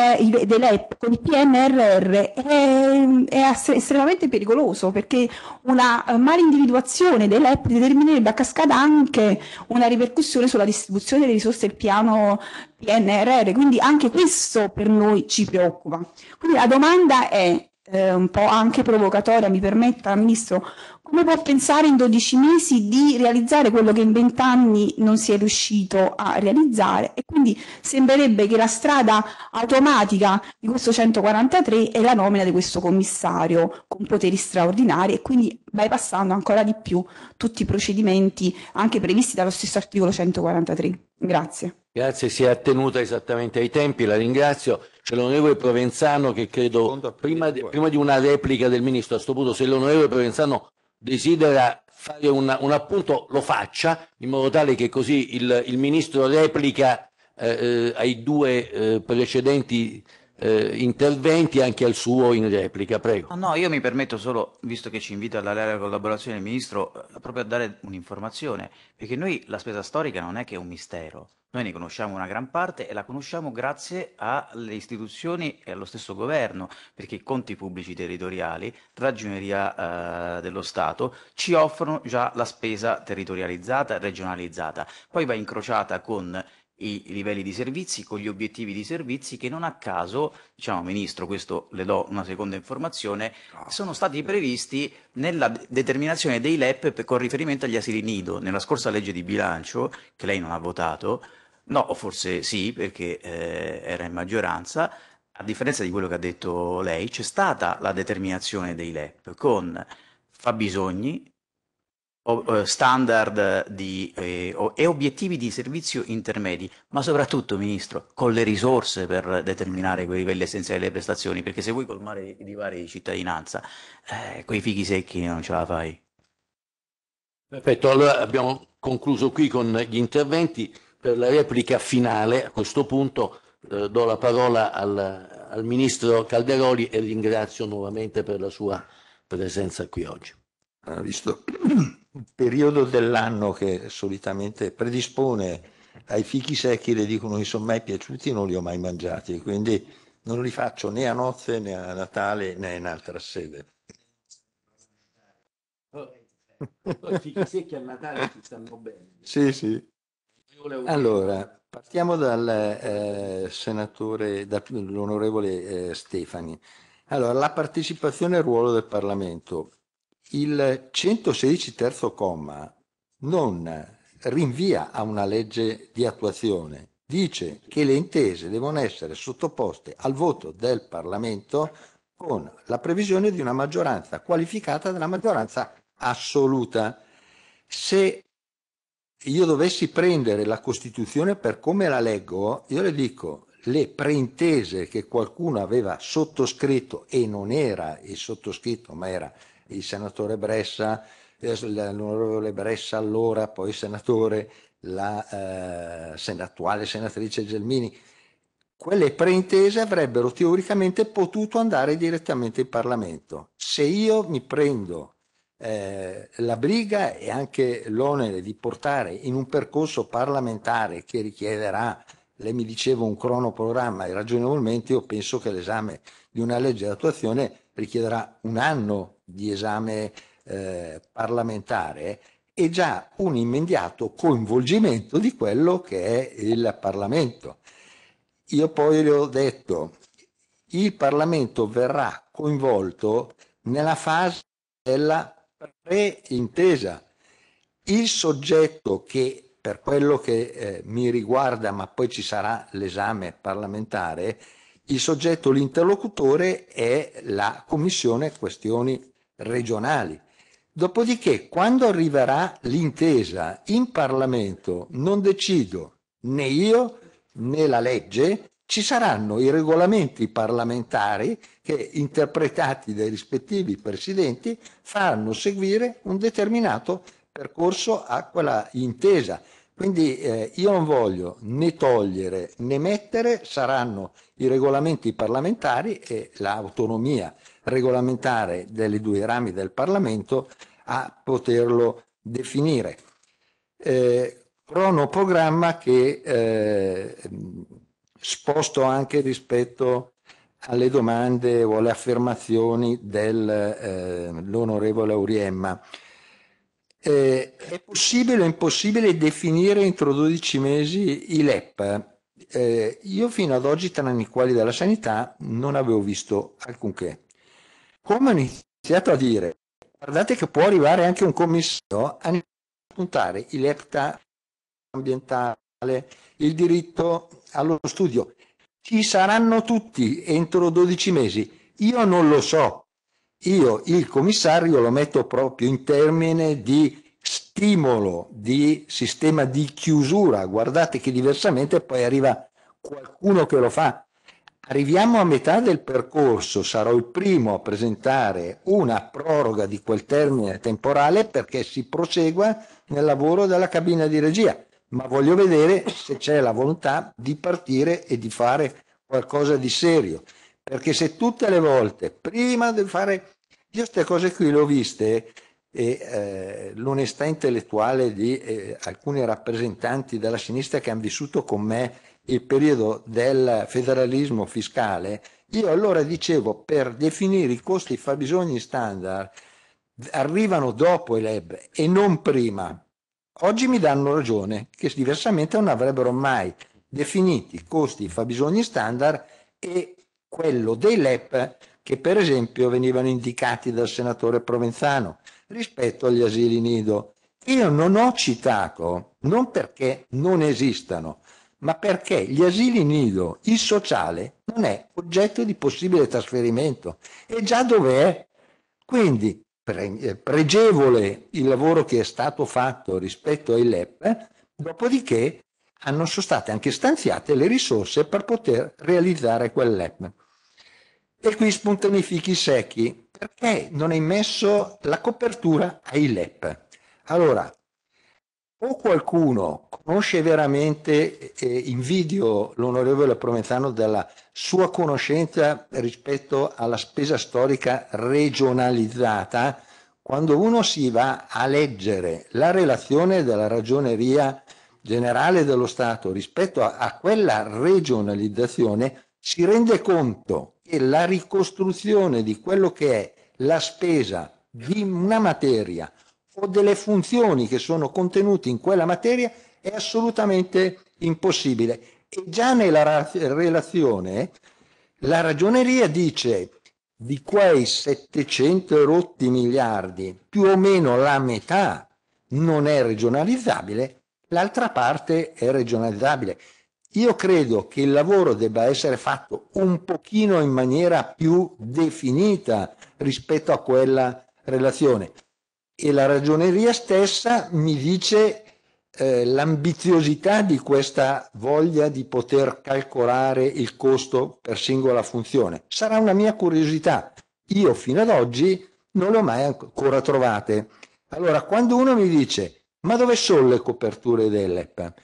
delle, con il PNRR è, è, estremamente pericoloso perché una mala individuazione delle app determinerebbe a cascata anche una ripercussione sulla distribuzione delle risorse del piano PNRR, quindi anche questo per noi ci preoccupa. Quindi la domanda è eh, un po' anche provocatoria, mi permetta, Ministro, come può pensare in 12 mesi di realizzare quello che in 20 anni non si è riuscito a realizzare? E quindi sembrerebbe che la strada automatica di questo 143 è la nomina di questo commissario con poteri straordinari e quindi bypassando ancora di più tutti i procedimenti anche previsti dallo stesso articolo 143. Grazie. Grazie, si è attenuta esattamente ai tempi, la ringrazio. C'è l'onorevole Provenzano che credo, prima di, prima di, una replica del Ministro, a questo punto se l'onorevole Provenzano desidera fare una, un appunto lo faccia, in modo tale che così il, il Ministro replica eh, eh ai due eh, precedenti eh, interventi anche al suo in replica, prego. No, io mi permetto solo, visto che ci invita alla leale collaborazione il Ministro, eh, proprio a dare un'informazione, perché noi la spesa storica non è che è un mistero, noi ne conosciamo una gran parte e la conosciamo grazie alle istituzioni e allo stesso governo, perché i conti pubblici territoriali, ragioneria eh, dello Stato, ci offrono già la spesa territorializzata, regionalizzata, poi va incrociata con i livelli di servizi con gli obiettivi di servizi che non a caso, diciamo Ministro, questo le do una seconda informazione, ah. sono stati previsti nella determinazione dei LEP per, con riferimento agli asili nido. Nella scorsa legge di bilancio, che lei non ha votato, no, forse sì, perché eh, era in maggioranza, a differenza di quello che ha detto lei, c'è stata la determinazione dei LEP con fabbisogni, eh, standard di, eh, e obiettivi di servizio intermedi, ma soprattutto, Ministro, con le risorse per determinare quei livelli essenziali delle prestazioni, perché se vuoi colmare i divari di cittadinanza, eh, quei fichi secchi non ce la fai. Perfetto, allora abbiamo concluso qui con gli interventi. Per la replica finale, a questo punto, eh, do la parola al, al Ministro Calderoli e ringrazio nuovamente per la sua presenza qui oggi. Ha ah, visto periodo dell'anno che solitamente predispone ai fichi secchi le dicono che sono mai piaciuti non li ho mai mangiati, quindi non li faccio né a nozze né a Natale né in altra sede. Oh, I fichi secchi a Natale ci stanno bene. Sì, sì. Allora, partiamo dal eh, senatore, dall'onorevole eh, Stefani. Allora, la partecipazione al ruolo del Parlamento il 116 terzo comma non rinvia a una legge di attuazione, dice che le intese devono essere sottoposte al voto del Parlamento con la previsione di una maggioranza qualificata della maggioranza assoluta. Se io dovessi prendere la Costituzione per come la leggo, io le dico le preintese che qualcuno aveva sottoscritto e non era il sottoscritto ma era il senatore Bressa, eh, l'onorevole Bressa allora, poi senatore, la eh, attuale senatrice Gelmini. Quelle preintese avrebbero teoricamente potuto andare direttamente in Parlamento. Se io mi prendo eh, la briga e anche l'onere di portare in un percorso parlamentare che richiederà, lei mi diceva, un cronoprogramma e ragionevolmente io penso che l'esame di una legge d'attuazione richiederà un anno di esame eh, parlamentare e già un immediato coinvolgimento di quello che è il Parlamento. Io poi le ho detto, il Parlamento verrà coinvolto nella fase della preintesa. Il soggetto che per quello che eh, mi riguarda, ma poi ci sarà l'esame parlamentare, il soggetto, l'interlocutore è la Commissione questioni regionali. Dopodiché, quando arriverà l'intesa in Parlamento, non decido né io né la legge, ci saranno i regolamenti parlamentari che, interpretati dai rispettivi presidenti, faranno seguire un determinato percorso a quella intesa quindi eh, io non voglio né togliere né mettere, saranno i regolamenti parlamentari e l'autonomia regolamentare delle due rami del Parlamento a poterlo definire. Eh, cronoprogramma che eh, sposto anche rispetto alle domande o alle affermazioni dell'onorevole eh, Auriemma. Eh, è possibile o impossibile definire entro 12 mesi i LEP? Eh? eh, io fino ad oggi, tra i quali della sanità, non avevo visto alcunché. Come hanno iniziato a dire, guardate che può arrivare anche un commissario a puntare il LEPTA ambientale, il diritto allo studio. Ci saranno tutti entro 12 mesi. Io non lo so, io il commissario lo metto proprio in termine di stimolo, di sistema di chiusura. Guardate che diversamente poi arriva qualcuno che lo fa. Arriviamo a metà del percorso, sarò il primo a presentare una proroga di quel termine temporale perché si prosegua nel lavoro della cabina di regia, ma voglio vedere se c'è la volontà di partire e di fare qualcosa di serio. Perché se tutte le volte, prima di fare... Io queste cose qui le ho viste e eh, l'onestà intellettuale di eh, alcuni rappresentanti della sinistra che hanno vissuto con me il periodo del federalismo fiscale, io allora dicevo per definire i costi e i fabbisogni standard arrivano dopo i lab e non prima. Oggi mi danno ragione che diversamente non avrebbero mai definiti i costi e i fabbisogni standard e quello dei LEP che per esempio venivano indicati dal senatore Provenzano rispetto agli asili nido. Io non ho citato, non perché non esistano, ma perché gli asili nido, il sociale, non è oggetto di possibile trasferimento. E già dov'è? Quindi eh, pregevole il lavoro che è stato fatto rispetto ai LEP, dopodiché hanno, sono state anche stanziate le risorse per poter realizzare quell'app. E qui spuntano i fichi secchi, perché non hai messo la copertura ai LEP? Allora, o qualcuno conosce veramente eh, eh in l'onorevole Provenzano della sua conoscenza rispetto alla spesa storica regionalizzata, quando uno si va a leggere la relazione della ragioneria generale dello Stato rispetto a, a quella regionalizzazione si rende conto che la ricostruzione di quello che è la spesa di una materia o delle funzioni che sono contenute in quella materia è assolutamente impossibile. E già nella ra- relazione la ragioneria dice di quei 700 rotti miliardi, più o meno la metà non è regionalizzabile l'altra parte è regionalizzabile. Io credo che il lavoro debba essere fatto un pochino in maniera più definita rispetto a quella relazione e la ragioneria stessa mi dice eh, l'ambiziosità di questa voglia di poter calcolare il costo per singola funzione. Sarà una mia curiosità. Io fino ad oggi non le ho mai ancora trovate. Allora, quando uno mi dice ma dove sono le coperture dell'EPA?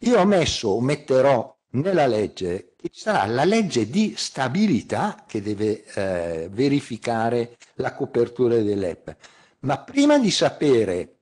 Io ho messo, o metterò nella legge, che ci sarà la legge di stabilità che deve eh, verificare la copertura dell'EPA. Ma prima di sapere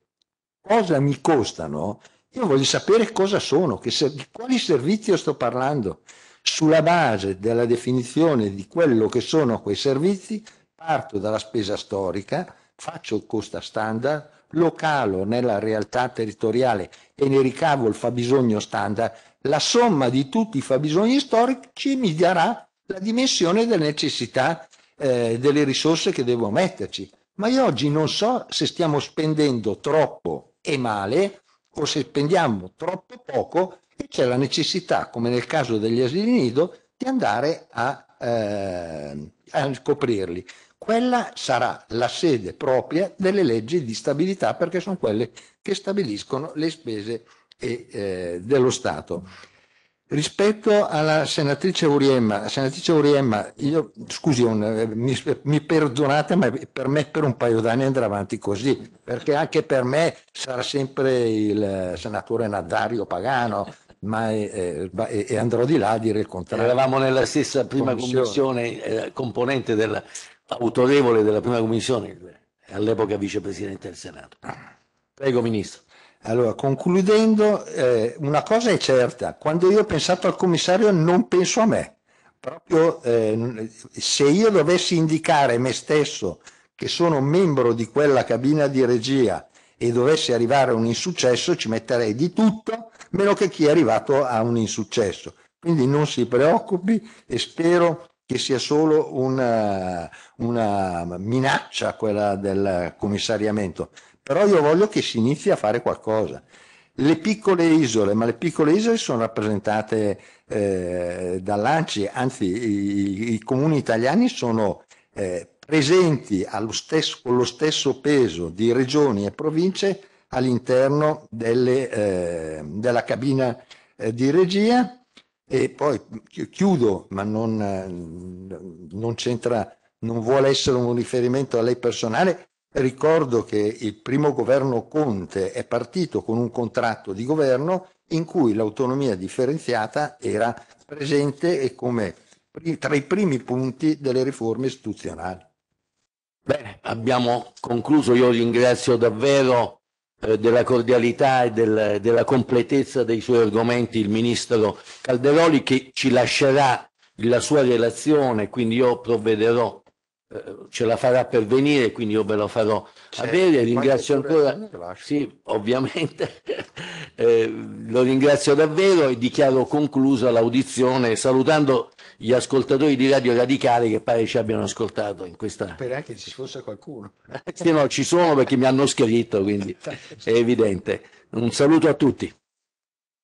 cosa mi costano, io voglio sapere cosa sono, che, di quali servizi sto parlando. Sulla base della definizione di quello che sono quei servizi, parto dalla spesa storica, faccio il costa standard, localo nella realtà territoriale e ne ricavo il fabbisogno standard, la somma di tutti i fabbisogni storici mi darà la dimensione delle necessità eh, delle risorse che devo metterci. Ma io oggi non so se stiamo spendendo troppo e male o se spendiamo troppo poco e c'è la necessità, come nel caso degli asili nido, di andare a, eh, a coprirli quella sarà la sede propria delle leggi di stabilità perché sono quelle che stabiliscono le spese e, eh, dello Stato. Rispetto alla senatrice Uriemma, senatrice Uriemma, io, scusi, un, eh, mi, mi, perdonate, ma per me per un paio d'anni andrà avanti così, perché anche per me sarà sempre il eh, senatore Nazario Pagano, ma eh, eh, andrò di là a dire il contrario. Eravamo nella stessa prima commissione, commissione eh, componente della autorevole della prima commissione, all'epoca vicepresidente del Senato. Prego, Ministro. Allora, concludendo, eh, una cosa è certa, quando io ho pensato al commissario non penso a me, proprio eh, se io dovessi indicare me stesso che sono membro di quella cabina di regia e dovesse arrivare a un insuccesso ci metterei di tutto, meno che chi è arrivato a un insuccesso. Quindi non si preoccupi e spero che sia solo una, eh, una minaccia quella del commissariamento, però io voglio che si inizi a fare qualcosa. Le piccole isole, ma le piccole isole sono rappresentate eh, dall'ANCI, anzi i, i, comuni italiani sono eh, presenti stesso, con lo stesso peso di regioni e province all'interno delle, eh, della cabina eh, di regia e poi chiudo, ma non, non c'entra, non vuole essere un riferimento a lei personale. Ricordo che il primo governo Conte è partito con un contratto di governo in cui l'autonomia differenziata era presente e come tra i primi punti delle riforme istituzionali. Bene, abbiamo concluso. Io ringrazio davvero eh, della cordialità e del, della completezza dei suoi argomenti il ministro Calderoli che ci lascerà la sua relazione, quindi io provvederò, eh, ce la farà per venire quindi io ve lo farò certo, avere. Ringrazio ancora, sì, ovviamente, eh, lo ringrazio davvero e dichiaro conclusa l'audizione salutando gli ascoltatori di Radio Radicale che pare ci abbiano ascoltato in questa... Spera che ci fosse qualcuno. sì, no, ci sono perché mi hanno scritto, quindi è evidente. Un saluto a tutti.